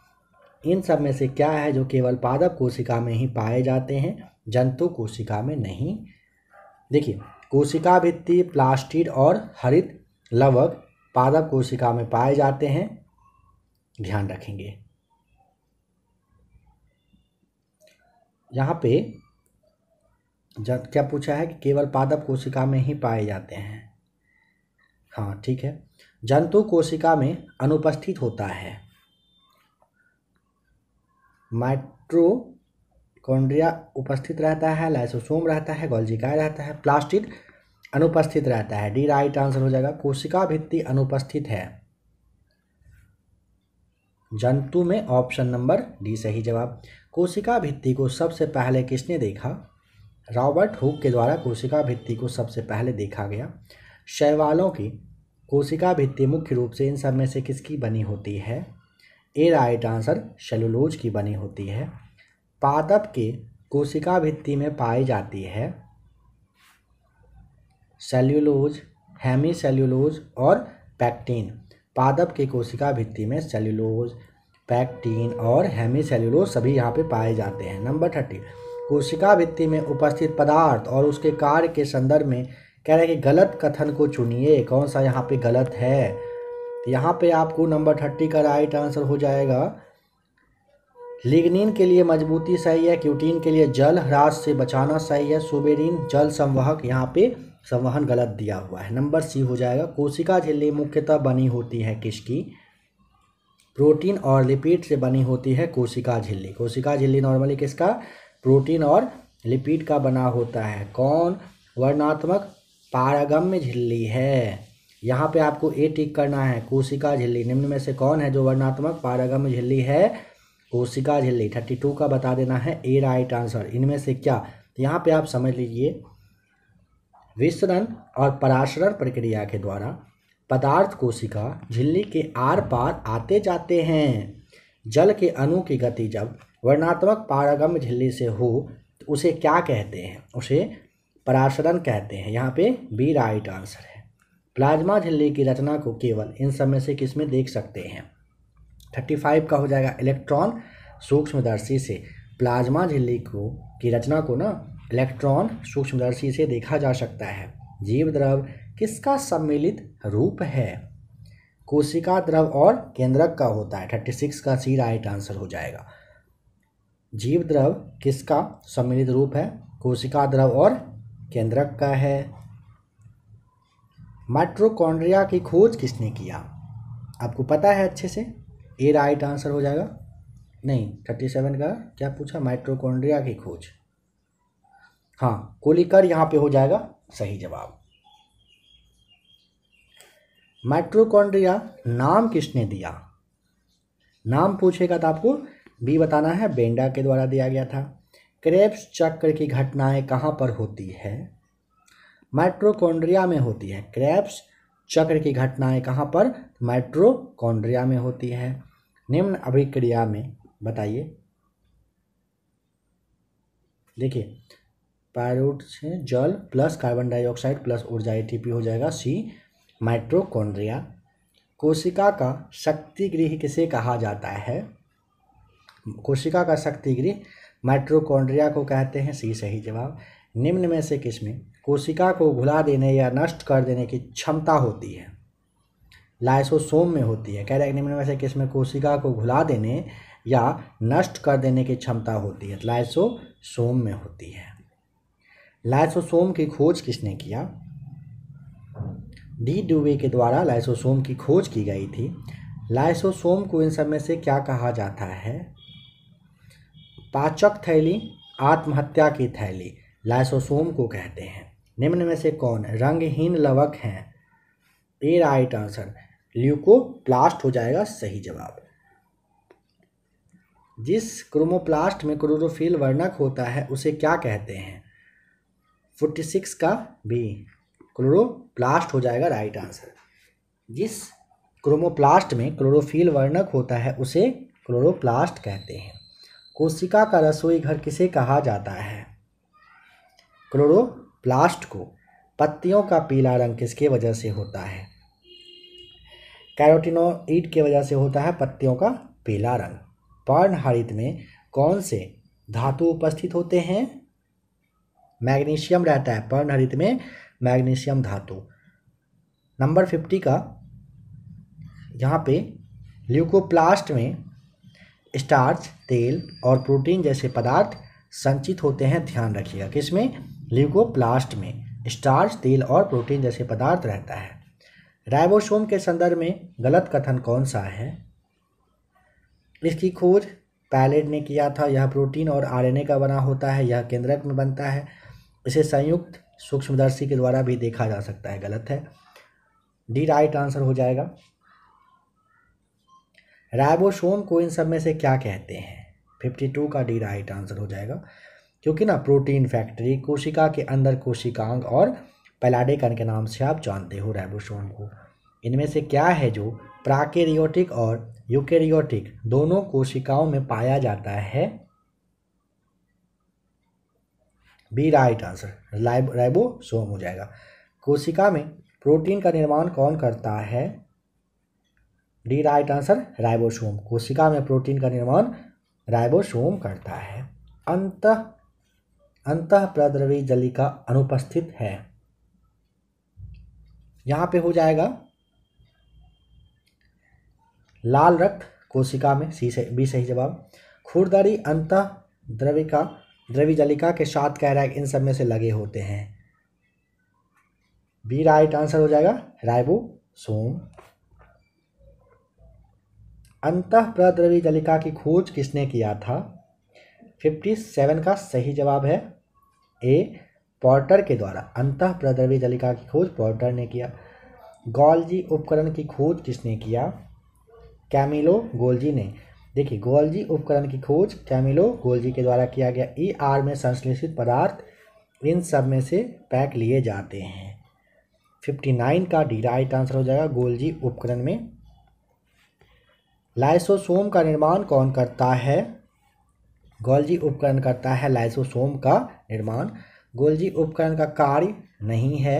इन सब में से क्या है जो केवल पादप कोशिका में ही पाए जाते हैं जंतु कोशिका में नहीं देखिए कोशिका भित्ति प्लास्टिड और हरित लवक पादप कोशिका में पाए जाते हैं ध्यान रखेंगे यहाँ पे क्या पूछा है कि केवल पादप कोशिका में ही पाए जाते हैं हाँ ठीक है जंतु कोशिका में अनुपस्थित होता है माइट्रोकॉन्ड्रिया उपस्थित रहता है लाइसोसोम रहता है गोल्जिकाय रहता है प्लास्टिड अनुपस्थित रहता है डी राइट आंसर हो जाएगा कोशिका भित्ति अनुपस्थित है जंतु में ऑप्शन नंबर डी सही जवाब कोशिका भित्ति को सबसे पहले किसने देखा रॉबर्ट हुक के द्वारा कोशिका भित्ति को सबसे पहले देखा गया शैवालों की कोशिका भित्ति मुख्य रूप से इन सब में से किसकी बनी होती है ए राइट आंसर शेलुलोज की बनी होती है पादप के कोशिका भित्ति में पाई जाती है सेल्यूलोज हैमी सेल्यूलोज और पैक्टीन पादप के कोशिका भित्ति में सेल्यूलोज पैक्टीन और हेमी सेल्यूलोज सभी यहाँ पे पाए जाते हैं नंबर थर्टी कोशिका भित्ति में उपस्थित पदार्थ और उसके कार्य के संदर्भ में कह रहे हैं कि गलत कथन को चुनिए कौन सा यहाँ पे गलत है तो यहाँ पे आपको नंबर थर्टी का राइट आंसर हो जाएगा लिग्निन के लिए मजबूती सही है क्यूटीन के लिए जल ह्रास से बचाना सही है सुबेरिन जल संवाहक यहाँ पे संवहन गलत दिया हुआ है नंबर सी हो जाएगा कोशिका झिल्ली मुख्यतः बनी होती है किसकी प्रोटीन और लिपिड से बनी होती है कोशिका झिल्ली कोशिका झिल्ली नॉर्मली किसका प्रोटीन और लिपिड का बना होता है कौन वर्णात्मक पारागम्य झिल्ली है यहाँ पे आपको ए टिक करना है कोशिका झिल्ली निम्न में से कौन है जो वर्णात्मक पारागम्य झिल्ली है कोशिका झिल्ली थर्टी टू का बता देना है ए राइट आंसर इनमें से क्या यहाँ पे आप समझ लीजिए विसरण और पराशरण प्रक्रिया के द्वारा पदार्थ कोशिका झिल्ली के आर पार आते जाते हैं जल के अणु की गति जब वर्णात्मक पारगम्य झिल्ली से हो तो उसे क्या कहते हैं उसे परासरण कहते हैं यहाँ पे बी राइट आंसर है प्लाज्मा झिल्ली की रचना को केवल इन सब में से किस में देख सकते हैं थर्टी फाइव का हो जाएगा इलेक्ट्रॉन सूक्ष्मदर्शी से प्लाज्मा झिल्ली को की रचना को ना इलेक्ट्रॉन सूक्ष्मदर्शी से देखा जा सकता है जीव द्रव किसका सम्मिलित रूप है कोशिका द्रव और केंद्रक का होता है थर्टी सिक्स का सी राइट आंसर हो जाएगा जीव द्रव किसका सम्मिलित रूप है कोशिका द्रव और केंद्रक का है माइट्रोकॉन्ड्रिया की खोज किसने किया आपको पता है अच्छे से ए राइट आंसर हो जाएगा नहीं थर्टी सेवन का क्या पूछा माइट्रोकॉन्ड्रिया की खोज हाँ कोलिकर यहाँ पे हो जाएगा सही जवाब माइट्रोकॉन्ड्रिया नाम किसने दिया नाम पूछेगा तो आपको बी बताना है बेंडा के द्वारा दिया गया था क्रेप्स चक्र की घटनाएं कहाँ पर होती है माइट्रोकोन्ड्रिया में होती है क्रेप्स चक्र की घटनाएं कहाँ पर माइट्रोकोन्ड्रिया में होती है निम्न अभिक्रिया में बताइए देखिए पैरूट से जल प्लस कार्बन डाइऑक्साइड प्लस ऊर्जा एटीपी हो जाएगा सी माइट्रोकोन्ड्रिया कोशिका का शक्तिगृह किसे कहा जाता है कोशिका का शक्तिगृह गृह माइट्रोकॉन्ड्रिया को कहते हैं सी सही जवाब निम्न में से किसमें कोशिका को घुला देने या नष्ट कर देने की क्षमता होती है लाइसोसोम में होती है कह रहे हैं निम्न में से किसमें कोशिका को घुला देने या नष्ट कर देने की क्षमता होती है लाइसोसोम में होती है लाइसोसोम की खोज किसने किया डी डूबे के द्वारा लाइसोसोम की खोज की गई थी लाइसोसोम को इन सब में से क्या कहा जाता है पाचक थैली आत्महत्या की थैली लाइसोसोम को कहते हैं निम्न में से कौन रंगहीन लवक हैं ए राइट आंसर ल्यूकोप्लास्ट हो जाएगा सही जवाब जिस क्रोमोप्लास्ट में क्रोरोफिल वर्णक होता है उसे क्या कहते हैं फोर्टी सिक्स का बी क्लोरोप्लास्ट हो जाएगा राइट आंसर जिस क्रोमोप्लास्ट में क्लोरोफिल वर्णक होता है उसे क्लोरोप्लास्ट कहते हैं कोशिका का रसोई घर किसे कहा जाता है क्लोरोप्लास्ट को पत्तियों का पीला रंग किसके वजह से होता है कैरोटिनोइड की वजह से होता है पत्तियों का पीला रंग पर्ण हरित में कौन से धातु उपस्थित होते हैं मैग्नीशियम रहता है पर्ण हरित में मैग्नीशियम धातु नंबर फिफ्टी का यहाँ पे ल्यूकोप्लास्ट में स्टार्च तेल और प्रोटीन जैसे पदार्थ संचित होते हैं ध्यान रखिएगा किसमें ल्यूकोप्लास्ट में स्टार्च तेल और प्रोटीन जैसे पदार्थ रहता है राइबोसोम के संदर्भ में गलत कथन कौन सा है इसकी खोज पैलेट ने किया था यह प्रोटीन और आरएनए का बना होता है यह केंद्रक में बनता है इसे संयुक्त सूक्ष्मदर्शी के द्वारा भी देखा जा सकता है गलत है डी राइट आंसर हो जाएगा राइबोसोम को इन सब में से क्या कहते हैं 52 का डी राइट आंसर हो जाएगा क्योंकि ना प्रोटीन फैक्ट्री कोशिका के अंदर कोशिकांग और पैलाडेकन के नाम से आप जानते हो राइबोसोम को इनमें से क्या है जो प्राकेरियोटिक और यूकेरियोटिक दोनों कोशिकाओं में पाया जाता है बी राइट आंसर राइबोसोम हो जाएगा कोशिका में प्रोटीन का निर्माण कौन करता है डी राइट आंसर राइबोसोम कोशिका में प्रोटीन का निर्माण राइबोसोम करता है अंत अंत प्रद्रवी जलिका अनुपस्थित है यहाँ पे हो जाएगा लाल रक्त कोशिका में सी सही बी सही जवाब खुरदरी अंत द्रविका द्रवी जलिका के साथ कैरैक इन सब में से लगे होते हैं बी राइट आंसर हो जाएगा राइबोसोम अंत प्रद्रवी जलिका की खोज किसने किया था 57 का सही जवाब है ए पॉटर के द्वारा अंत प्रद्रवी जलिका की खोज पॉर्टर ने किया गोल्जी उपकरण की खोज किसने किया कैमिलो गोल्जी ने देखिए गोल्जी उपकरण की खोज कैमिलो गोल्जी के द्वारा किया गया ई आर में संश्लेषित पदार्थ इन सब में से पैक लिए जाते हैं 59 का डी राइट आंसर हो जाएगा गोल्जी उपकरण में लाइसोसोम का निर्माण कौन करता है गोल्जी उपकरण करता है लाइसोसोम का निर्माण गोल्जी उपकरण का कार्य नहीं है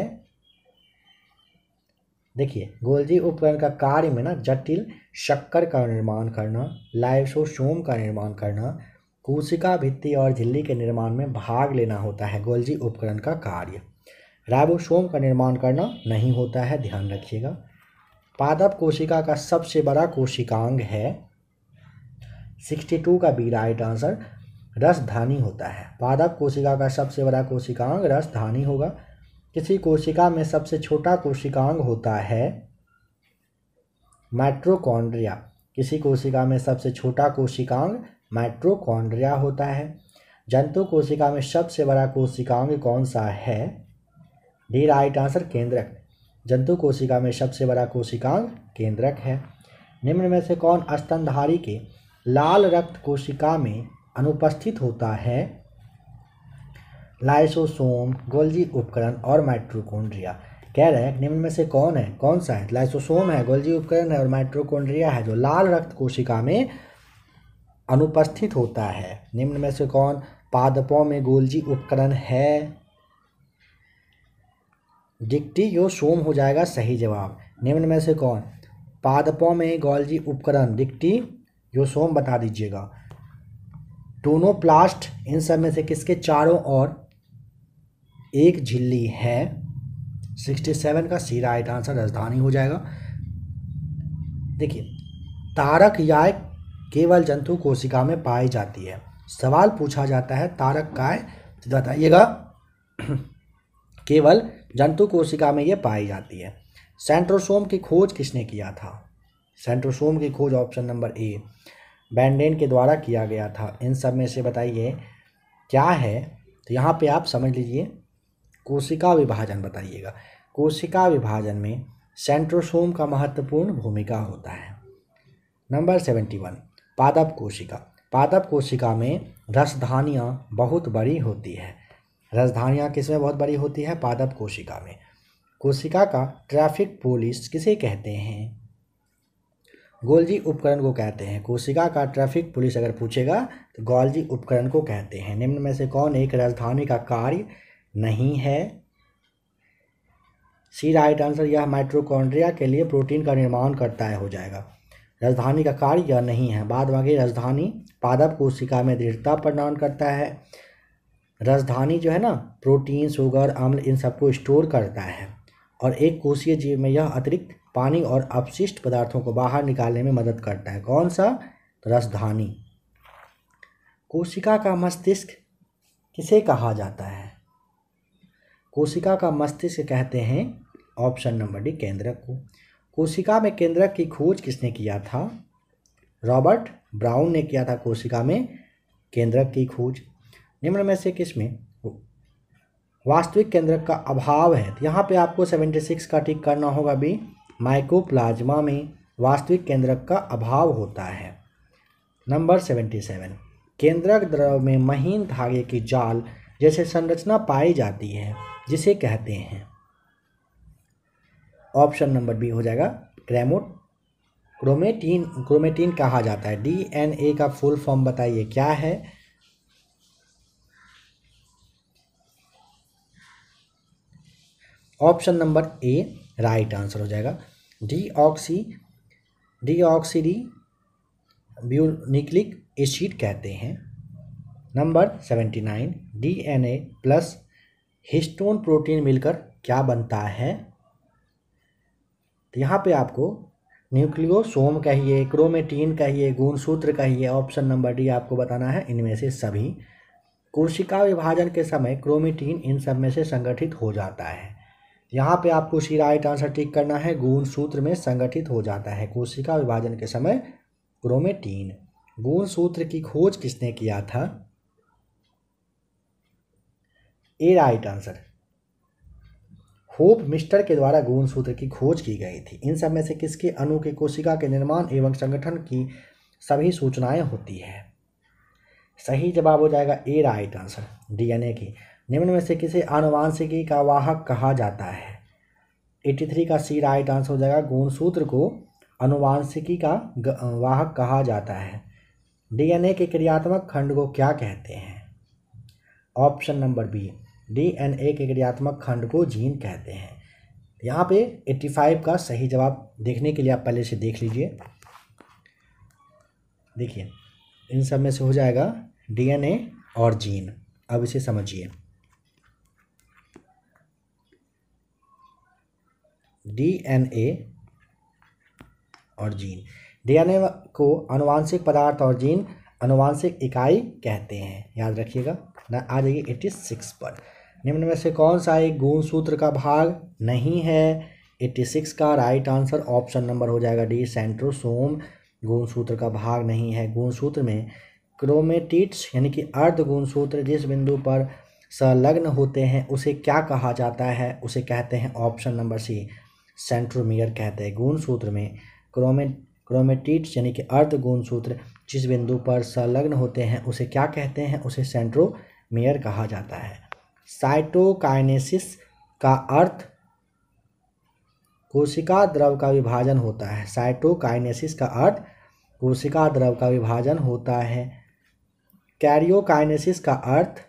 देखिए गोल्जी उपकरण का कार्य में ना जटिल शक्कर का निर्माण करना लाइसोसोम का निर्माण करना कोशिका भित्ति और झिल्ली के निर्माण में भाग लेना होता है गोल्जी उपकरण का कार्य राइबोसोम का निर्माण करना नहीं होता है ध्यान रखिएगा पादप कोशिका का सबसे बड़ा कोशिकांग है 62 का बी राइट आंसर रसधानी होता है पादप कोशिका का सबसे बड़ा कोशिकांग रसधानी होगा किसी कोशिका में सबसे छोटा कोशिकांग होता है माइट्रोकॉन्ड्रिया किसी कोशिका में सबसे छोटा कोशिकांग माइट्रोकॉन्ड्रिया होता है जंतु कोशिका में सबसे बड़ा कोशिकांग कौन सा है डी राइट आंसर केंद्रक जंतु कोशिका में सबसे बड़ा कोशिकांग केंद्रक है निम्न में से कौन स्तनधारी के लाल रक्त कोशिका में अनुपस्थित होता है लाइसोसोम गोल्जी उपकरण और माइट्रोकोन्ड्रिया कह रहे हैं निम्न में से कौन है कौन सा है लाइसोसोम है गोल्जी उपकरण है और माइट्रोकोन्ड्रिया है जो लाल रक्त कोशिका में अनुपस्थित होता है निम्न में से कौन पादपों में गोल्जी उपकरण है डिक्टी यो सोम हो जाएगा सही जवाब निम्न में से कौन पादपों में गोल्जी उपकरण डिक्टी यो सोम बता दीजिएगा टोनोप्लास्ट इन सब में से किसके चारों ओर एक झिल्ली है 67 का सी राइट आंसर राजधानी हो जाएगा देखिए तारक याय केवल जंतु कोशिका में पाई जाती है सवाल पूछा जाता है तारक काय तो बताइएगा केवल जंतु कोशिका में ये पाई जाती है सेंट्रोसोम की खोज किसने किया था सेंट्रोसोम की खोज ऑप्शन नंबर ए बैंडेन के द्वारा किया गया था इन सब में से बताइए क्या है तो यहाँ पे आप समझ लीजिए कोशिका विभाजन बताइएगा कोशिका विभाजन में सेंट्रोसोम का महत्वपूर्ण भूमिका होता है नंबर सेवेंटी वन पादप कोशिका पादप कोशिका में रसधानियाँ बहुत बड़ी होती है राजधानियाँ किसमें बहुत बड़ी होती है पादप कोशिका में कोशिका का ट्रैफिक पुलिस किसे कहते हैं गोलजी उपकरण को कहते हैं कोशिका का ट्रैफिक पुलिस अगर पूछेगा तो गोलजी उपकरण को कहते हैं निम्न में से कौन एक राजधानी का कार्य नहीं है सी राइट आंसर यह माइट्रोकॉन्ड्रिया के लिए प्रोटीन का निर्माण करता है हो जाएगा राजधानी का कार्य यह नहीं है बाद बाकी राजधानी पादप कोशिका में दृढ़ता प्रदान करता है राजधानी जो है ना प्रोटीन शुगर अम्ल इन सबको स्टोर करता है और एक कोशीय जीव में यह अतिरिक्त पानी और अपशिष्ट पदार्थों को बाहर निकालने में मदद करता है कौन सा रसधानी कोशिका का मस्तिष्क किसे कहा जाता है कोशिका का मस्तिष्क कहते हैं ऑप्शन नंबर डी केंद्रक को कोशिका में केंद्रक की खोज किसने किया था रॉबर्ट ब्राउन ने किया था कोशिका में केंद्रक की खोज निम्न में से किस में वास्तविक केंद्रक का अभाव है तो यहाँ पे आपको 76 का टिक करना होगा भी माइकोप्लाज्मा में वास्तविक केंद्रक का अभाव होता है नंबर 77 केंद्रक द्रव में महीन धागे की जाल जैसे संरचना पाई जाती है जिसे कहते हैं ऑप्शन नंबर बी हो जाएगा क्रेमोट क्रोमेटीन क्रोमेटीन कहा जाता है डीएनए का फुल फॉर्म बताइए क्या है option number A right answer हो जाएगा deoxy deoxyribonucleic acid कहते हैं number seventy nine D N A plus histone protein मिलकर क्या बनता है तो यहाँ पे आपको न्यूक्लियोसोम कहिए क्रोमेटीन कहिए गुणसूत्र कहिए ऑप्शन नंबर डी आपको बताना है इनमें से सभी कोशिका विभाजन के समय क्रोमेटीन इन सब में से संगठित हो जाता है यहाँ पे आपको उसी राइट आंसर टिक करना है गुण सूत्र में संगठित हो जाता है कोशिका विभाजन के समय क्रोमेटीन गुण सूत्र की खोज किसने किया था A right answer Hofmeister के द्वारा गुण सूत्र की खोज की गई थी इन सब में से किसके अणु के कोशिका के निर्माण एवं संगठन की सभी सूचनाएं होती है सही जवाब हो जाएगा ए राइट आंसर डीएनए की निम्न में से किसे आनुवांशिकी का वाहक कहा जाता है 83 का सी राइट आंसर हो जाएगा गुणसूत्र को अनुवांशिकी का वाहक कहा जाता है डीएनए के क्रियात्मक खंड को क्या कहते हैं ऑप्शन नंबर बी डीएनए के क्रियात्मक खंड को जीन कहते हैं यहाँ पे 85 का सही जवाब देखने के लिए आप पहले से देख लीजिए देखिए इन सब में से हो जाएगा डीएनए और जीन अब इसे समझिए डीएनए और जीन डीएनए को अनुवांशिक पदार्थ और जीन अनुवांशिक इकाई कहते हैं याद रखिएगा ना आ जाइए एट्टी सिक्स पर निम्न में से कौन सा एक गुण सूत्र का भाग नहीं है एट्टी सिक्स का राइट आंसर ऑप्शन नंबर हो जाएगा डी सेंट्रोसोम गुण सूत्र का भाग नहीं है गुण सूत्र में क्रोमेटिट्स यानी कि अर्ध गुण सूत्र जिस बिंदु पर संलग्न होते हैं उसे क्या कहा जाता है उसे कहते हैं ऑप्शन नंबर सी सेंट्रोमियर कहते हैं गुण सूत्र में क्रोमे क्रोमेटिट्स यानी कि अर्ध गुण सूत्र जिस बिंदु पर संलग्न होते हैं उसे क्या कहते हैं उसे सेंट्रोमियर कहा जाता है साइटोकाइनेसिस का अर्थ कोशिका द्रव का विभाजन होता है साइटोकाइनेसिस का अर्थ कोशिका द्रव का विभाजन होता है कैरियोकाइनेसिस का अर्थ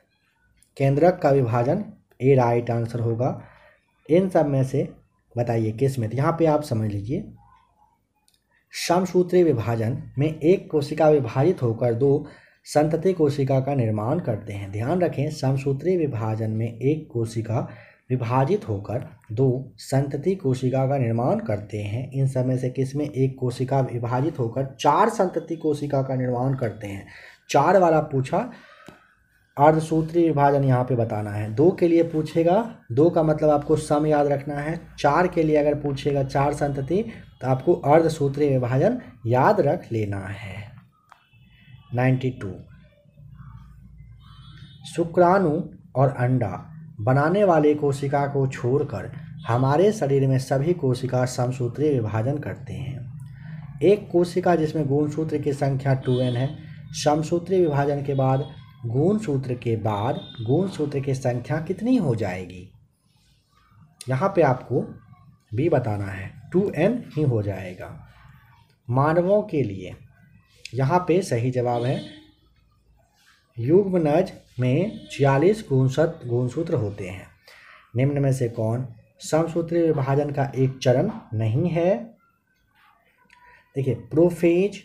केंद्रक का विभाजन ए राइट आंसर होगा इन सब में से बताइए में तो यहाँ पे आप समझ लीजिए समसूत्री विभाजन में एक कोशिका विभाजित होकर दो संतति कोशिका का निर्माण करते हैं ध्यान रखें समसूत्री विभाजन में एक कोशिका विभाजित होकर दो संतति कोशिका का निर्माण करते हैं इन सब में से किसमें एक कोशिका विभाजित होकर चार संतति कोशिका का निर्माण करते हैं चार वाला पूछा अर्धसूत्री विभाजन यहाँ पे बताना है दो के लिए पूछेगा दो का मतलब आपको सम याद रखना है चार के लिए अगर पूछेगा चार संतति तो आपको अर्धसूत्री विभाजन याद रख लेना है नाइन्टी टू शुक्राणु और अंडा बनाने वाले कोशिका को छोड़कर हमारे शरीर में सभी कोशिका समसूत्री विभाजन करते हैं एक कोशिका जिसमें गुणसूत्र की संख्या टू एन है समसूत्री विभाजन के बाद गुण सूत्र के बाद गुण सूत्र की संख्या कितनी हो जाएगी यहाँ पे आपको भी बताना है टू एन ही हो जाएगा मानवों के लिए यहाँ पे सही जवाब है युग्मनज में छियालीस गुणसत गुणसूत्र होते हैं निम्न में से कौन समसूत्री विभाजन का एक चरण नहीं है देखिए प्रोफेज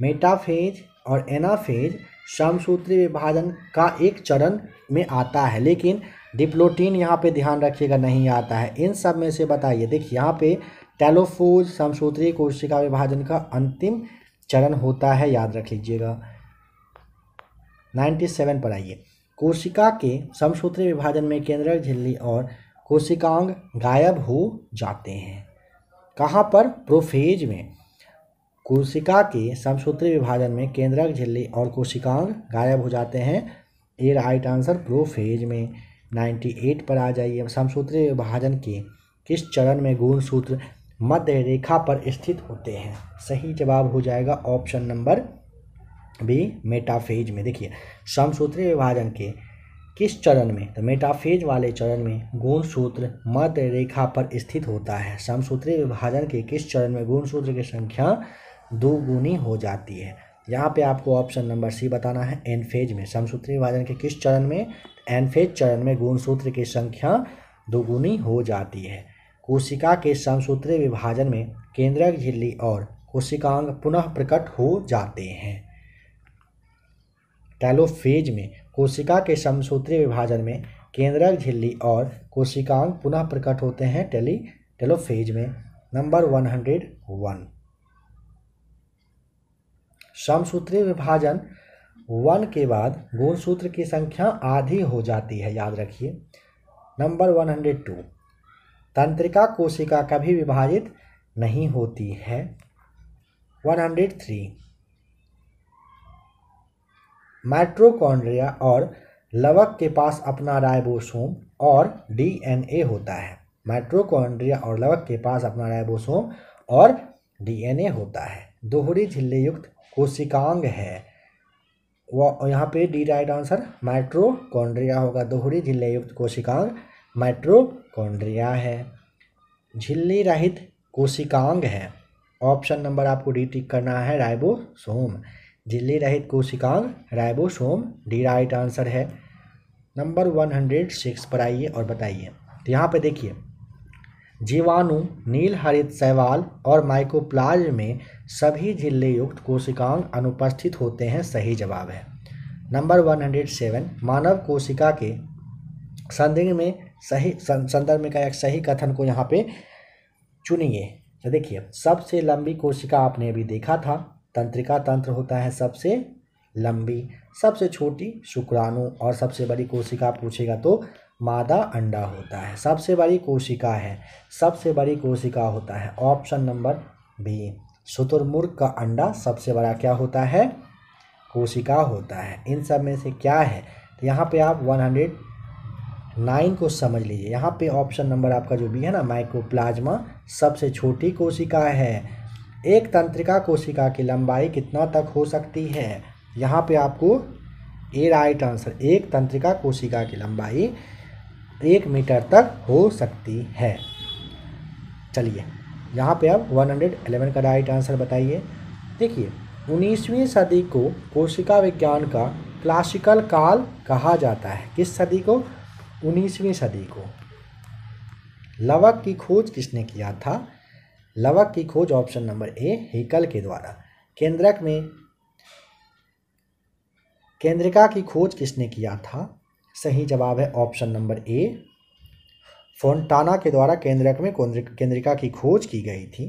मेटाफेज और एनाफेज समसूत्री विभाजन का एक चरण में आता है लेकिन डिप्लोटीन यहाँ पे ध्यान रखिएगा नहीं आता है इन सब में से बताइए देखिए यहाँ पे टेलोफोज समसूत्री कोशिका विभाजन का अंतिम चरण होता है याद रख लीजिएगा 97 पर आइए कोशिका के समसूत्री विभाजन में केंद्रक झिल्ली और कोशिकांग गायब हो जाते हैं कहाँ पर प्रोफेज में कोशिका के समसूत्री विभाजन में केंद्रक झिल्ली और कोशिकांग गायब हो जाते हैं ये राइट आंसर प्रोफेज में 98 पर आ जाइए समसूत्री विभाजन के किस चरण में गुण सूत्र मध्य रेखा पर स्थित होते हैं सही जवाब हो जाएगा ऑप्शन नंबर बी मेटाफेज में देखिए समसूत्री विभाजन के किस चरण में तो मेटाफेज वाले चरण में गुण सूत्र मध्य रेखा पर स्थित होता है समसूत्री विभाजन के किस चरण में गुण सूत्र की संख्या दोगुनी हो जाती है यहाँ पे आपको ऑप्शन नंबर सी बताना है एन फेज में समसूत्री विभाजन के किस चरण में एन फेज चरण में गुणसूत्र की संख्या दोगुनी हो जाती है कोशिका के समसूत्री विभाजन में केंद्रक झिल्ली और कोशिकांग पुनः प्रकट हो जाते हैं टैलोफेज में कोशिका के समसूत्री विभाजन में केंद्रक झिल्ली और कोशिकांग पुनः प्रकट होते हैं टेली टेलोफेज में नंबर वन हंड्रेड वन समसूत्री विभाजन वन के बाद गुण सूत्र की संख्या आधी हो जाती है याद रखिए नंबर वन हंड्रेड टू तंत्रिका कोशिका कभी विभाजित नहीं होती है वन हंड्रेड थ्री माइट्रोकॉन्ड्रिया और लवक के पास अपना राइबोसोम और डीएनए होता है माइट्रोकॉन्ड्रिया और लवक के पास अपना राइबोसोम और डीएनए होता है दोहरी झिल्ली युक्त कोशिकांग है वह यहाँ पे डी राइट आंसर माइट्रोकॉन्ड्रिया होगा दोहरी झिल्ले युक्त कोशिकांग माइट्रोकॉन्ड्रिया है झिल्ली रहित कोशिकांग है ऑप्शन नंबर आपको डी टिक करना है राइबोसोम झिल्ली रहित कोशिकांग राइबोसोम डी राइट आंसर है नंबर वन हंड्रेड सिक्स पर आइए और बताइए तो यहाँ पे देखिए जीवाणु नील हरित शैवाल और माइकोप्लाज में सभी झिल्ले युक्त कोशिकांग अनुपस्थित होते हैं सही जवाब है नंबर वन हंड्रेड सेवन मानव कोशिका के संदिग्ध में सही संदर्भ में का एक सही कथन को यहाँ पे चुनिए तो देखिए सबसे लंबी कोशिका आपने अभी देखा था तंत्रिका तंत्र होता है सबसे लंबी सबसे छोटी शुक्राणु और सबसे बड़ी कोशिका पूछेगा तो मादा अंडा होता है सबसे बड़ी कोशिका है सबसे बड़ी कोशिका होता है ऑप्शन नंबर बी शुतुरमुर्ग का अंडा सबसे बड़ा क्या होता है कोशिका होता है इन सब में से क्या है तो यहाँ पे आप 109 को समझ लीजिए यहाँ पे ऑप्शन नंबर आपका जो भी है ना माइक्रोप्लाज्मा सबसे छोटी कोशिका है एक तंत्रिका कोशिका की लंबाई कितना तक हो सकती है यहाँ पे आपको ए राइट आंसर एक तंत्रिका कोशिका की लंबाई एक मीटर तक हो सकती है चलिए यहाँ पे आप 111 का राइट आंसर बताइए देखिए उन्नीसवीं सदी को कोशिका विज्ञान का क्लासिकल काल कहा जाता है किस सदी को उन्नीसवीं सदी को लवक की खोज किसने किया था लवक की खोज ऑप्शन नंबर ए हेकल के द्वारा केंद्रक में केंद्रिका की खोज किसने किया था सही जवाब है ऑप्शन नंबर ए फोन्टाना के द्वारा केंद्रक में केंद्रिका की खोज की गई थी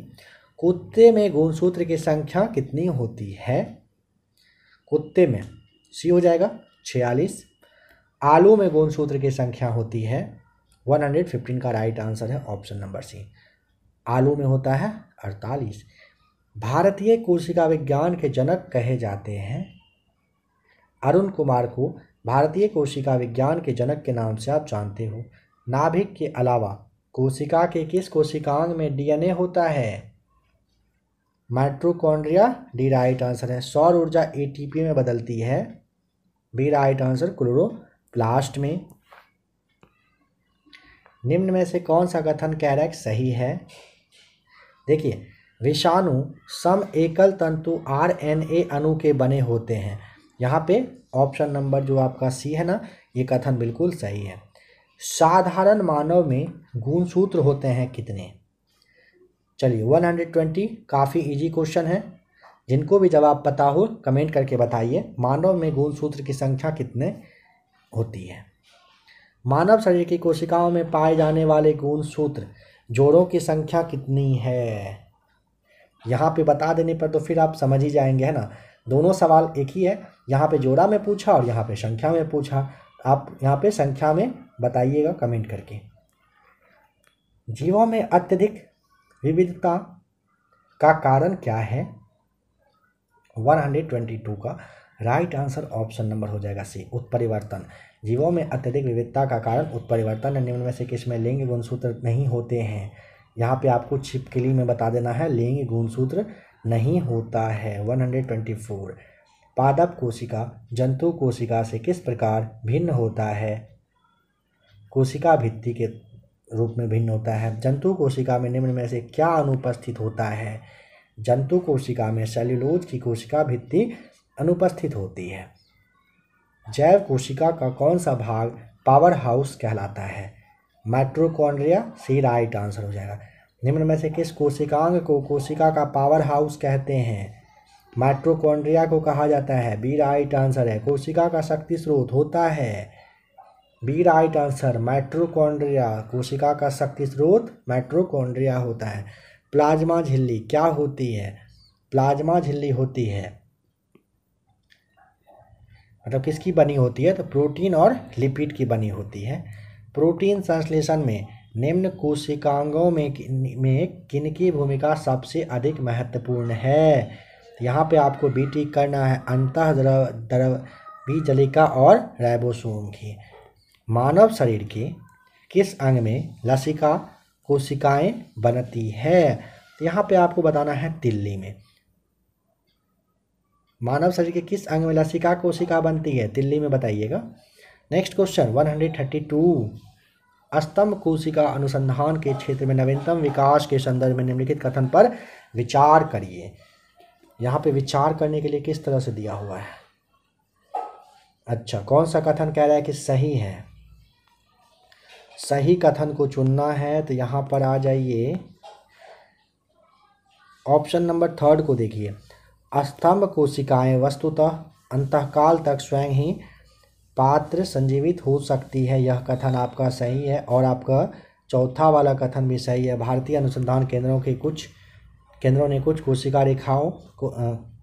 कुत्ते में गुणसूत्र की संख्या कितनी होती है कुत्ते में सी हो जाएगा छियालीस आलू में गुणसूत्र की संख्या होती है वन हंड्रेड फिफ्टीन का राइट आंसर है ऑप्शन नंबर सी आलू में होता है अड़तालीस भारतीय कोशिका विज्ञान के जनक कहे जाते हैं अरुण कुमार को भारतीय कोशिका विज्ञान के जनक के नाम से आप जानते हो नाभिक के अलावा कोशिका के किस कोशिकांग में डीएनए होता है माइट्रोकॉन्ड्रिया डी राइट आंसर है सौर ऊर्जा एटीपी में बदलती है बी राइट आंसर क्लोरोप्लास्ट में निम्न में से कौन सा कथन कैरेक सही है देखिए विषाणु सम एकल तंतु आरएनए अणु के बने होते हैं यहाँ पे ऑप्शन नंबर जो आपका सी है ना ये कथन बिल्कुल सही है साधारण मानव में गुणसूत्र होते हैं कितने चलिए 120 काफ़ी इजी क्वेश्चन है जिनको भी जवाब पता हो कमेंट करके बताइए मानव में गुणसूत्र की संख्या कितने होती है मानव शरीर की कोशिकाओं में पाए जाने वाले गुणसूत्र जोड़ों की संख्या कितनी है यहाँ पे बता देने पर तो फिर आप समझ ही जाएंगे है ना दोनों सवाल एक ही है यहाँ पे जोड़ा में पूछा और यहाँ पे संख्या में पूछा आप यहाँ पे संख्या में बताइएगा कमेंट करके जीवों में अत्यधिक विविधता का कारण क्या है 122 का राइट आंसर ऑप्शन नंबर हो जाएगा सी उत्परिवर्तन जीवों में अत्यधिक विविधता का कारण उत्परिवर्तन निम्न में से किस में लिंग गुणसूत्र नहीं होते हैं यहाँ पे आपको छिपकली में बता देना है लिंग गुणसूत्र नहीं होता है 124 पादप कोशिका जंतु कोशिका से किस प्रकार भिन्न होता है कोशिका भित्ति के रूप में भिन्न होता है जंतु कोशिका में निम्न में से क्या अनुपस्थित होता है जंतु कोशिका में सेल्युलोज की कोशिका भित्ति अनुपस्थित होती है जैव कोशिका का कौन सा भाग पावर हाउस कहलाता है माइट्रोकॉन्ड्रिया सी राइट आंसर हो जाएगा निम्न में से किस कोशिकांग को कोशिका का पावर हाउस कहते हैं माइट्रोकॉन्ड्रिया को कहा जाता है बी राइट आंसर है कोशिका का शक्ति स्रोत होता है बी राइट आंसर माइट्रोकॉन्ड्रिया कोशिका का शक्ति स्रोत माइट्रोकॉन्ड्रिया होता है प्लाज्मा झिल्ली क्या होती है प्लाज्मा झिल्ली होती है मतलब किसकी बनी होती है तो प्रोटीन और लिपिड की बनी होती है प्रोटीन संश्लेषण में निम्न कोशिकांगों में में किनकी भूमिका सबसे अधिक महत्वपूर्ण है यहाँ पे आपको बीटी करना है अंत द्रव द्रव जलिका और रैबोसोम की मानव शरीर के किस अंग में लसिका कोशिकाएं बनती है तो यहाँ पे आपको बताना है तिल्ली में मानव शरीर के किस अंग में लसिका कोशिका बनती है दिल्ली में बताइएगा next question one hundred thirty two अस्तम कोशिका अनुसंधान के क्षेत्र में नवीनतम विकास के संदर्भ में निम्नलिखित कथन पर विचार करिए यहाँ पे विचार करने के लिए किस तरह से दिया हुआ है अच्छा कौन सा कथन कह रहा है कि सही है सही कथन को चुनना है तो यहाँ पर आ जाइए ऑप्शन नंबर थर्ड को देखिए स्तंभ कोशिकाएं वस्तुतः अंतकाल तक स्वयं ही पात्र संजीवित हो सकती है यह कथन आपका सही है और आपका चौथा वाला कथन भी सही है भारतीय अनुसंधान केंद्रों के कुछ केंद्रों ने कुछ कोशिका रेखाओं को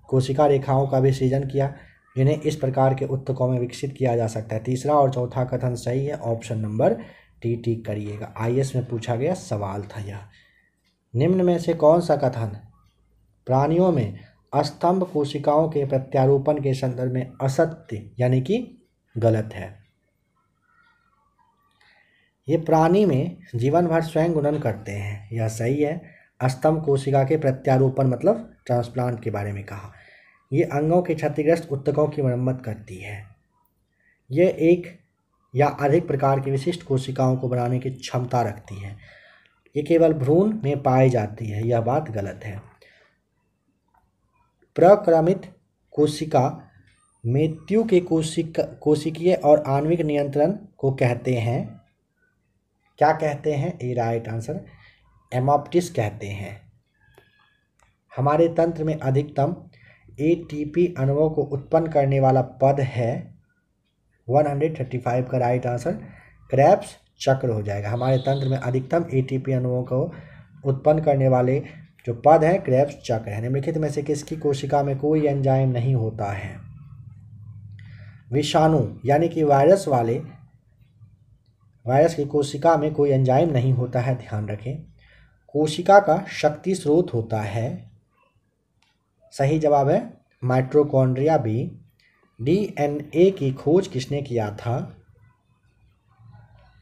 कोशिका रेखाओं का भी सृजन किया जिन्हें इस प्रकार के उत्तकों में विकसित किया जा सकता है तीसरा और चौथा कथन सही है ऑप्शन नंबर टी टी करिएगा आई में पूछा गया सवाल था यह निम्न में से कौन सा कथन प्राणियों में स्तंभ कोशिकाओं के प्रत्यारोपण के संदर्भ में असत्य यानी कि गलत है ये प्राणी में जीवन भर स्वयं गुणन करते हैं यह सही है अस्तम कोशिका के प्रत्यारोपण मतलब ट्रांसप्लांट के बारे में कहा ये अंगों के क्षतिग्रस्त उत्तकों की मरम्मत करती है यह एक या अधिक प्रकार की विशिष्ट कोशिकाओं को बनाने की क्षमता रखती है ये केवल भ्रूण में पाई जाती है यह बात गलत है प्रक्रमित कोशिका मृत्यु के कोशिक कोशिकीय और आणविक नियंत्रण को कहते हैं क्या कहते हैं ये राइट आंसर एमोप्टिस कहते हैं हमारे तंत्र में अधिकतम एटीपी अणुओं को उत्पन्न करने वाला पद है 135 का राइट आंसर क्रैप्स चक्र हो जाएगा हमारे तंत्र में अधिकतम एटीपी अणुओं को उत्पन्न करने वाले जो पद हैं क्रैप्स चक्र है निम्नलिखित में से किसकी कोशिका में कोई एंजाइम नहीं होता है विषाणु यानी कि वायरस वाले वायरस की कोशिका में कोई एंजाइम नहीं होता है ध्यान रखें कोशिका का शक्ति स्रोत होता है सही जवाब है माइट्रोकॉन्ड्रिया भी डीएनए की खोज किसने किया था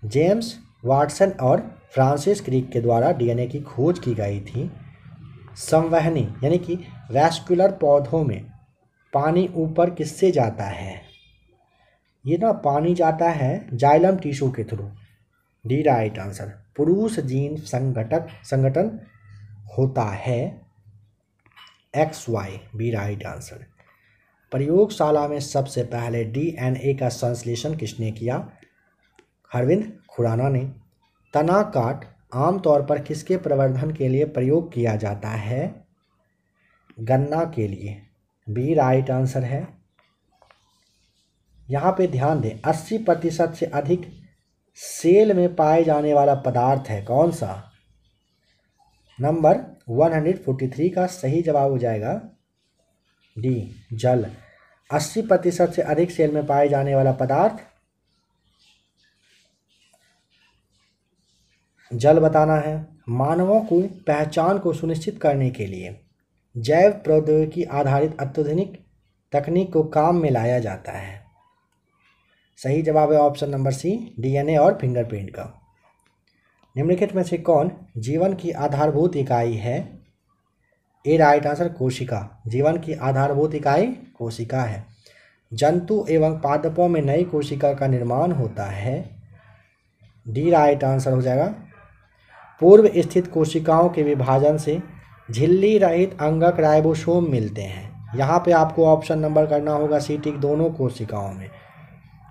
जेम्स वाटसन और फ्रांसिस क्रिक के द्वारा डीएनए की खोज की गई थी संवहनी यानी कि वैस्कुलर पौधों में पानी ऊपर किससे जाता है ये ना पानी जाता है जाइलम टिश्यू के थ्रू डी राइट आंसर पुरुष जीन संगठक संगठन होता है X Y B right answer प्रयोगशाला में सबसे पहले डीएनए का संश्लेषण किसने किया अरविंद खुराना ने तना काट आमतौर पर किसके प्रवर्धन के लिए प्रयोग किया जाता है गन्ना के लिए बी राइट आंसर है यहाँ पे ध्यान दें 80 प्रतिशत से अधिक सेल में पाए जाने वाला पदार्थ है कौन सा नंबर 143 का सही जवाब हो जाएगा डी जल 80 प्रतिशत से अधिक सेल में पाए जाने वाला पदार्थ जल बताना है मानवों को पहचान को सुनिश्चित करने के लिए जैव प्रौद्योगिकी आधारित अत्याधुनिक तकनीक को काम में लाया जाता है सही जवाब है ऑप्शन नंबर सी डीएनए और फिंगरप्रिंट का निम्नलिखित में से कौन जीवन की आधारभूत इकाई है ए राइट आंसर कोशिका जीवन की आधारभूत इकाई कोशिका है जंतु एवं पादपों में नई कोशिका का निर्माण होता है डी राइट आंसर हो जाएगा पूर्व स्थित कोशिकाओं के विभाजन से झिल्ली रहित अंगक राइबोसोम मिलते हैं यहाँ पे आपको ऑप्शन नंबर करना होगा सी टिक दोनों कोशिकाओं में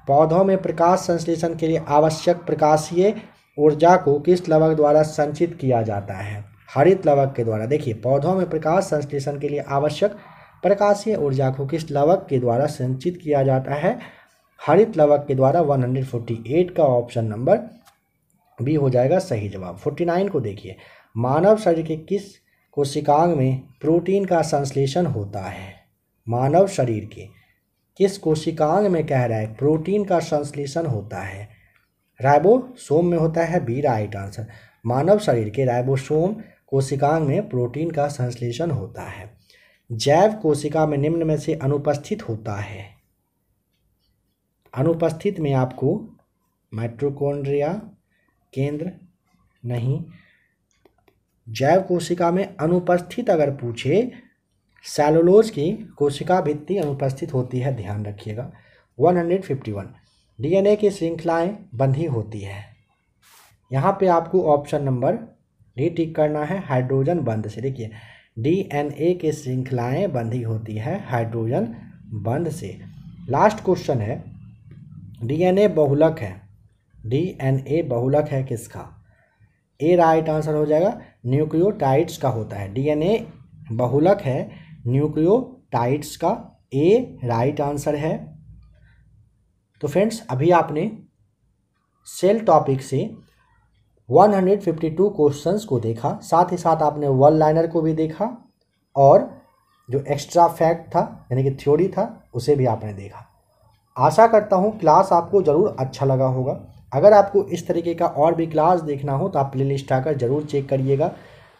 पौधों में प्रकाश संश्लेषण के लिए आवश्यक प्रकाशीय ऊर्जा को किस लवक द्वारा संचित किया जाता है हरित लवक के द्वारा देखिए पौधों में प्रकाश संश्लेषण के लिए आवश्यक प्रकाशीय ऊर्जा को किस लवक के द्वारा संचित किया जाता है हरित लवक के द्वारा 148 का ऑप्शन नंबर बी हो जाएगा सही जवाब 49 को देखिए मानव शरीर के किस कोशिकांग में प्रोटीन का संश्लेषण होता है मानव शरीर के किस कोशिकांग में कह रहा है प्रोटीन का संश्लेषण होता है राइबोसोम में होता है बी राइट आंसर मानव शरीर के राइबोसोम कोशिकांग में प्रोटीन का संश्लेषण होता है जैव कोशिका में निम्न में से अनुपस्थित होता है अनुपस्थित में आपको माइट्रोकोन्ड्रिया केंद्र नहीं जैव कोशिका में अनुपस्थित अगर पूछे सेलोलोज की कोशिका भित्ति अनुपस्थित होती है ध्यान रखिएगा 151 डीएनए की श्रृंखलाएं बंधी होती है यहाँ पे आपको ऑप्शन नंबर डी टिक करना है हाइड्रोजन बंद से देखिए डीएनए की श्रृंखलाएं बंधी होती है हाइड्रोजन बंद से लास्ट क्वेश्चन है डीएनए बहुलक है डीएनए बहुलक है किसका ए राइट आंसर हो जाएगा न्यूक्लियोटाइड्स का होता है डीएनए बहुलक है न्यूक्लियोटाइड्स का ए राइट आंसर है तो फ्रेंड्स अभी आपने सेल टॉपिक से 152 क्वेश्चंस को देखा साथ ही साथ आपने वन लाइनर को भी देखा और जो एक्स्ट्रा फैक्ट था यानी कि थ्योरी था उसे भी आपने देखा आशा करता हूँ क्लास आपको ज़रूर अच्छा लगा होगा अगर आपको इस तरीके का और भी क्लास देखना हो तो आप प्ले लिस्ट आकर ज़रूर चेक करिएगा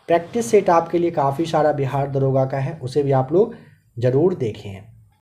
प्रैक्टिस सेट आपके लिए काफ़ी सारा बिहार दरोगा का है उसे भी आप लोग ज़रूर देखें